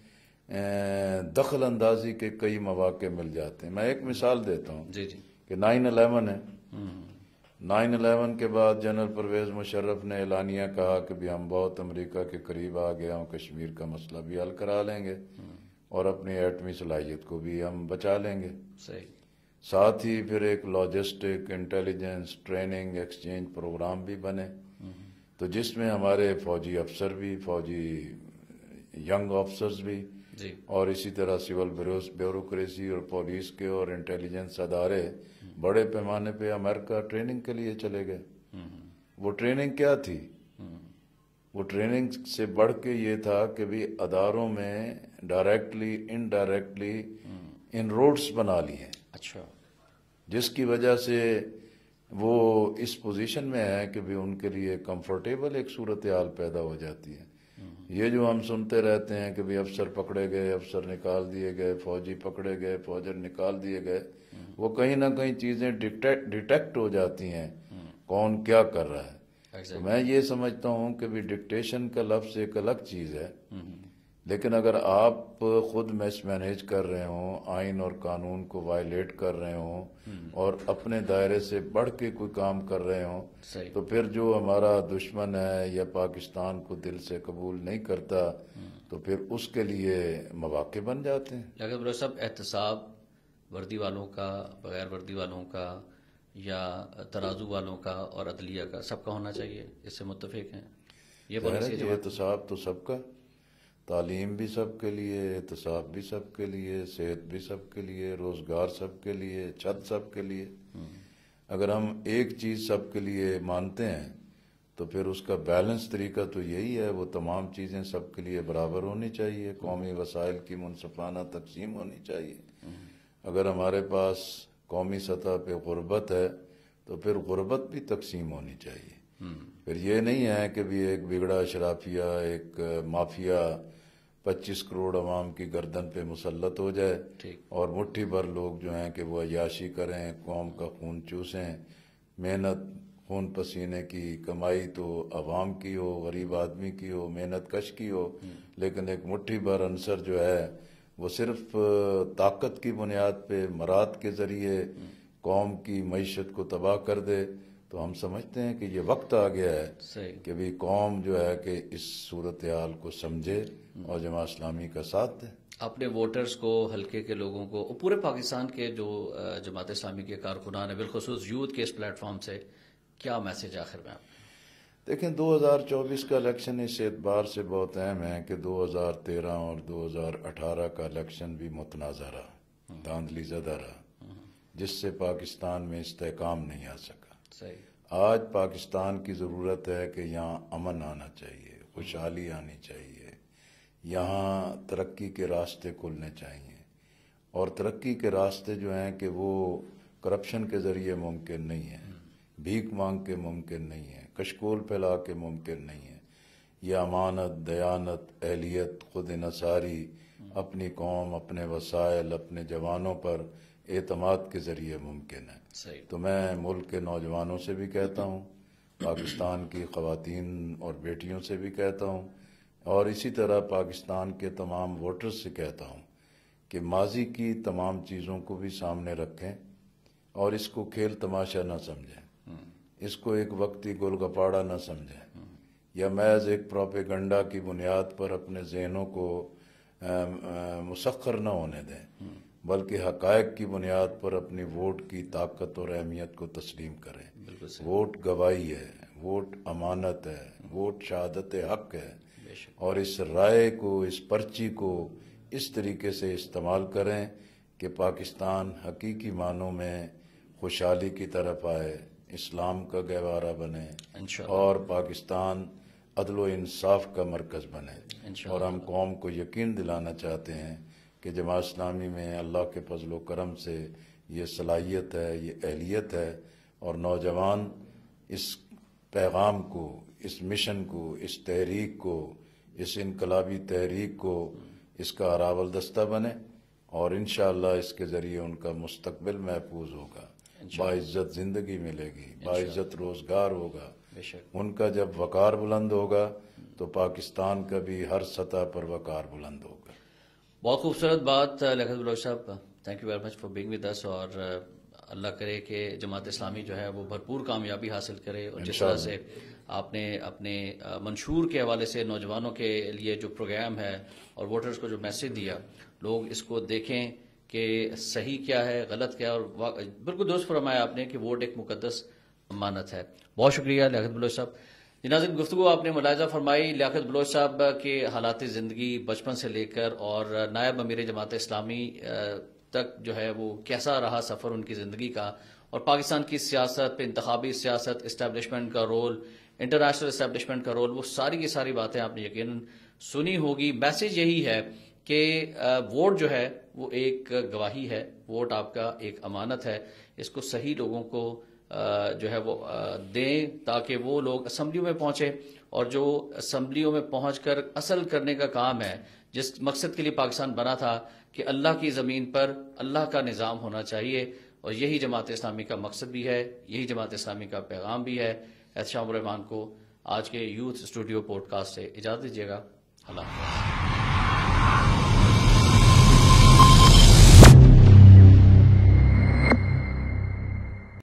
दखल अंदाजी के कई मौाक़े मिल जाते हैं मैं एक मिसाल देता हूँ कि नाइन अलेवन है हम्म। नाइन अलेवन के बाद जनरल परवेज़ मुशर्रफ ने एलानिया कहा कि भी हम बहुत अमरीका के करीब आ गया हूँ कश्मीर का मसला भी हल करा लेंगे हम्म। और अपनी एटमी सलाहियत को भी हम बचा लेंगे सही साथ ही फिर एक logistic intelligence training exchange programme भी बने हम्म। तो जिसमें हमारे फौजी अफसर भी फौजी यंग ऑफिसर्स भी और इसी तरह सिविल ब्यूरोक्रेसी और पुलिस के और इंटेलिजेंस अदारे बड़े पैमाने पे अमेरिका ट्रेनिंग के लिए चले गए हम्म। वो ट्रेनिंग क्या थी हम्म। वो ट्रेनिंग से बढ़ के ये था कि भी अदारों में डायरेक्टली इनडायरेक्टली हम्म। इन रोड्स बना ली हैं अच्छा जिसकी वजह से वो इस पोजीशन में है कि भी उनके लिए कंफर्टेबल एक सूरत हाल पैदा हो जाती है ये जो हम सुनते रहते हैं कि भी अफसर पकड़े गए अफसर निकाल दिए गए फौजी पकड़े गए फौजर निकाल दिए गए हम्म। वो कहीं ना कहीं चीजें डिटेक्ट डिटेक्ट हो जाती हैं हम्म। कौन क्या कर रहा है तो exactly. तो मैं ये समझता हूँ कि भी डिक्टेशन का लफ्ज एक अलग चीज है हम्म। लेकिन अगर आप खुद मैच मैनेज कर रहे हों आइन और कानून को वायलेट कर रहे हों हम्म। और अपने दायरे से बढ़ के कोई काम कर रहे हों तो फिर जो हमारा दुश्मन है या पाकिस्तान को दिल से कबूल नहीं करता हम्म। तो फिर उसके लिए मौाक़े बन जाते हैं अगर सब एहतसाब वर्दी वालों का बगैर वर्दी वालों का या तराजू वालों का और अदलिया का सबका होना चाहिए इससे मुतफिक हैं ये एहतसाब तो सबका तालीम भी सब के लिए एहतसाब भी सब के लिए सेहत भी सब के लिए रोज़गार सब के लिए छत सब के लिए अगर हम एक चीज़ सब के लिए मानते हैं तो फिर उसका बैलेंस तरीका तो यही है वो तमाम चीज़ें सब के लिए बराबर होनी चाहिए कौमी वसाइल की मुनसफाना तकसीम होनी चाहिए अगर हमारे पास कौमी सतह पर गुरबत है तो फिर गुरबत भी तकसीम होनी चाहिए हम्म। फिर ये नहीं है कि भी एक बिगड़ा शराफिया एक माफिया पच्चीस करोड़ अवाम की गर्दन पे मुसलत हो जाए और मुठ्ठी भर लोग जो हैं कि वो अयाशी करें कौम का खून चूसें मेहनत खून पसीने की कमाई तो अवाम की हो गरीब आदमी की हो मेहनत कश की हो हम्म। लेकिन एक मुठ्ठी भर अंसर जो है वो सिर्फ ताकत की बुनियाद पे मरात के ज़रिए हम्म। कौम की मीशत को तबाह कर दे तो हम समझते हैं कि ये वक्त आ गया है कि भी कौम जो है कि इस सूरत हाल को समझे और जमा इस्लामी का साथ दे अपने वोटर्स को हल्के के लोगों को और पूरे पाकिस्तान के जो जमात इस्लामी के कारकुनान है बिलखसूस यूथ के इस प्लेटफॉर्म से क्या मैसेज आखिर में आप देखें 2024 का इलेक्शन इस एतबार से बहुत अहम है कि 2013 और 2018 का इलेक्शन भी मुतनाज़ा रहा हम्म। धांधली ज़्यादा रहा जिससे पाकिस्तान में इस्तेकाम नहीं आ सका आज पाकिस्तान की ज़रूरत है कि यहाँ अमन आना चाहिए खुशहाली आनी चाहिए यहाँ तरक्की के रास्ते खुलने चाहिए और तरक्की के रास्ते जो हैं कि वो करप्शन के ज़रिए मुमकिन नहीं है भीख मांग के मुमकिन नहीं है कशकोल फैला के मुमकिन नहीं है यह अमानत दयानत अहलियत खुद नसारी अपनी कौम अपने वसायल अपने जवानों पर एतमाद के ज़रिए मुमकिन है तो मैं मुल्क के नौजवानों से भी कहता हूँ पाकिस्तान की खातन और बेटियों से भी कहता हूँ और इसी तरह पाकिस्तान के तमाम वोटर्स से कहता हूँ कि माजी की तमाम चीज़ों को भी सामने रखें और इसको खेल तमाशा ना समझें हम्म। इसको एक वक्ती गोलगपाड़ा ना समझें हम्म। या महज एक प्रोपेगंडा की बुनियाद पर अपने जहनों को मुसखर न होने दें बल्कि हक की बुनियाद पर अपनी वोट की ताकत और अहमियत को तस्लीम करें वोट गवाही है वोट अमानत है वोट शहादत हक है और इस राय को इस पर्ची को इस तरीके से इस्तेमाल करें कि पाकिस्तान हकीकी मानों में खुशहाली की तरफ आए इस्लाम का गहवारा बने और पाकिस्तान अदलो इंसाफ का मरकज़ बने और हम कौम को यकीन दिलाना चाहते हैं कि इस्लामी में अल्लाह के फजल करम से ये सलाहियत है ये अहलियत है और नौजवान इस पैगाम को इस मिशन को इस तहरीक को इस इनकलाबी तहरीक को इसका अरावल दस्ता बने और इन इसके ज़रिए उनका मुस्तबिल महफूज होगा बाज़्ज़त ज़िंदगी मिलेगी बाज़्ज़त रोज़गार होगा उनका जब वक़ार बुलंद होगा तो पाकिस्तान का भी हर सतह पर वक़ार बुलंद होगा बहुत खूबसूरत बात लखत बलोच साहब thank you very much for being with us और अल्लाह करे कि जमात इस्लामी जो है वो भरपूर कामयाबी हासिल करे और जिस तरह से आपने अपने मंशूर के हवाले से नौजवानों के लिए जो प्रोग्राम है और वोटर्स को जो मैसेज दिया लोग इसको देखें कि सही क्या है गलत क्या है और बिल्कुल दुरुस्त फरमाया आपने कि वोट एक मुकदस अमानत है बहुत शुक्रिया लखत बलोच साहब जनाजिन गुफ्तु आपने मुलायजा फरमाई लियात बलोच साहब के हालात ज़िंदगी बचपन से लेकर और नायब अमीर जमात इस्लामी तक जो है वो कैसा रहा सफ़र उनकी ज़िंदगी का और पाकिस्तान की सियासत पे इंतबी सियासत इस्टेबलिशमेंट का रोल इंटरनेशनल इस्टेबलिशमेंट का रोल वो सारी की सारी बातें आपने यकीन सुनी होगी मैसेज यही है कि वोट जो है वो एक गवाही है वोट आपका एक अमानत है इसको सही लोगों को जो है वो दें ताकि वो लोग असम्बलियों में पहुंचे और जो असम्बलियों में पहुँच कर असल करने का काम है जिस मकसद के लिए पाकिस्तान बना था कि अल्लाह की ज़मीन पर अल्लाह का निज़ाम होना चाहिए और यही जमात इस्लामी का मकसद भी है यही जमात इस्लामी का पैगाम भी है एहतशाम रहमान को आज के यूथ स्टूडियो पॉडकास्ट से इजाज़त दीजिएगा अल्लाह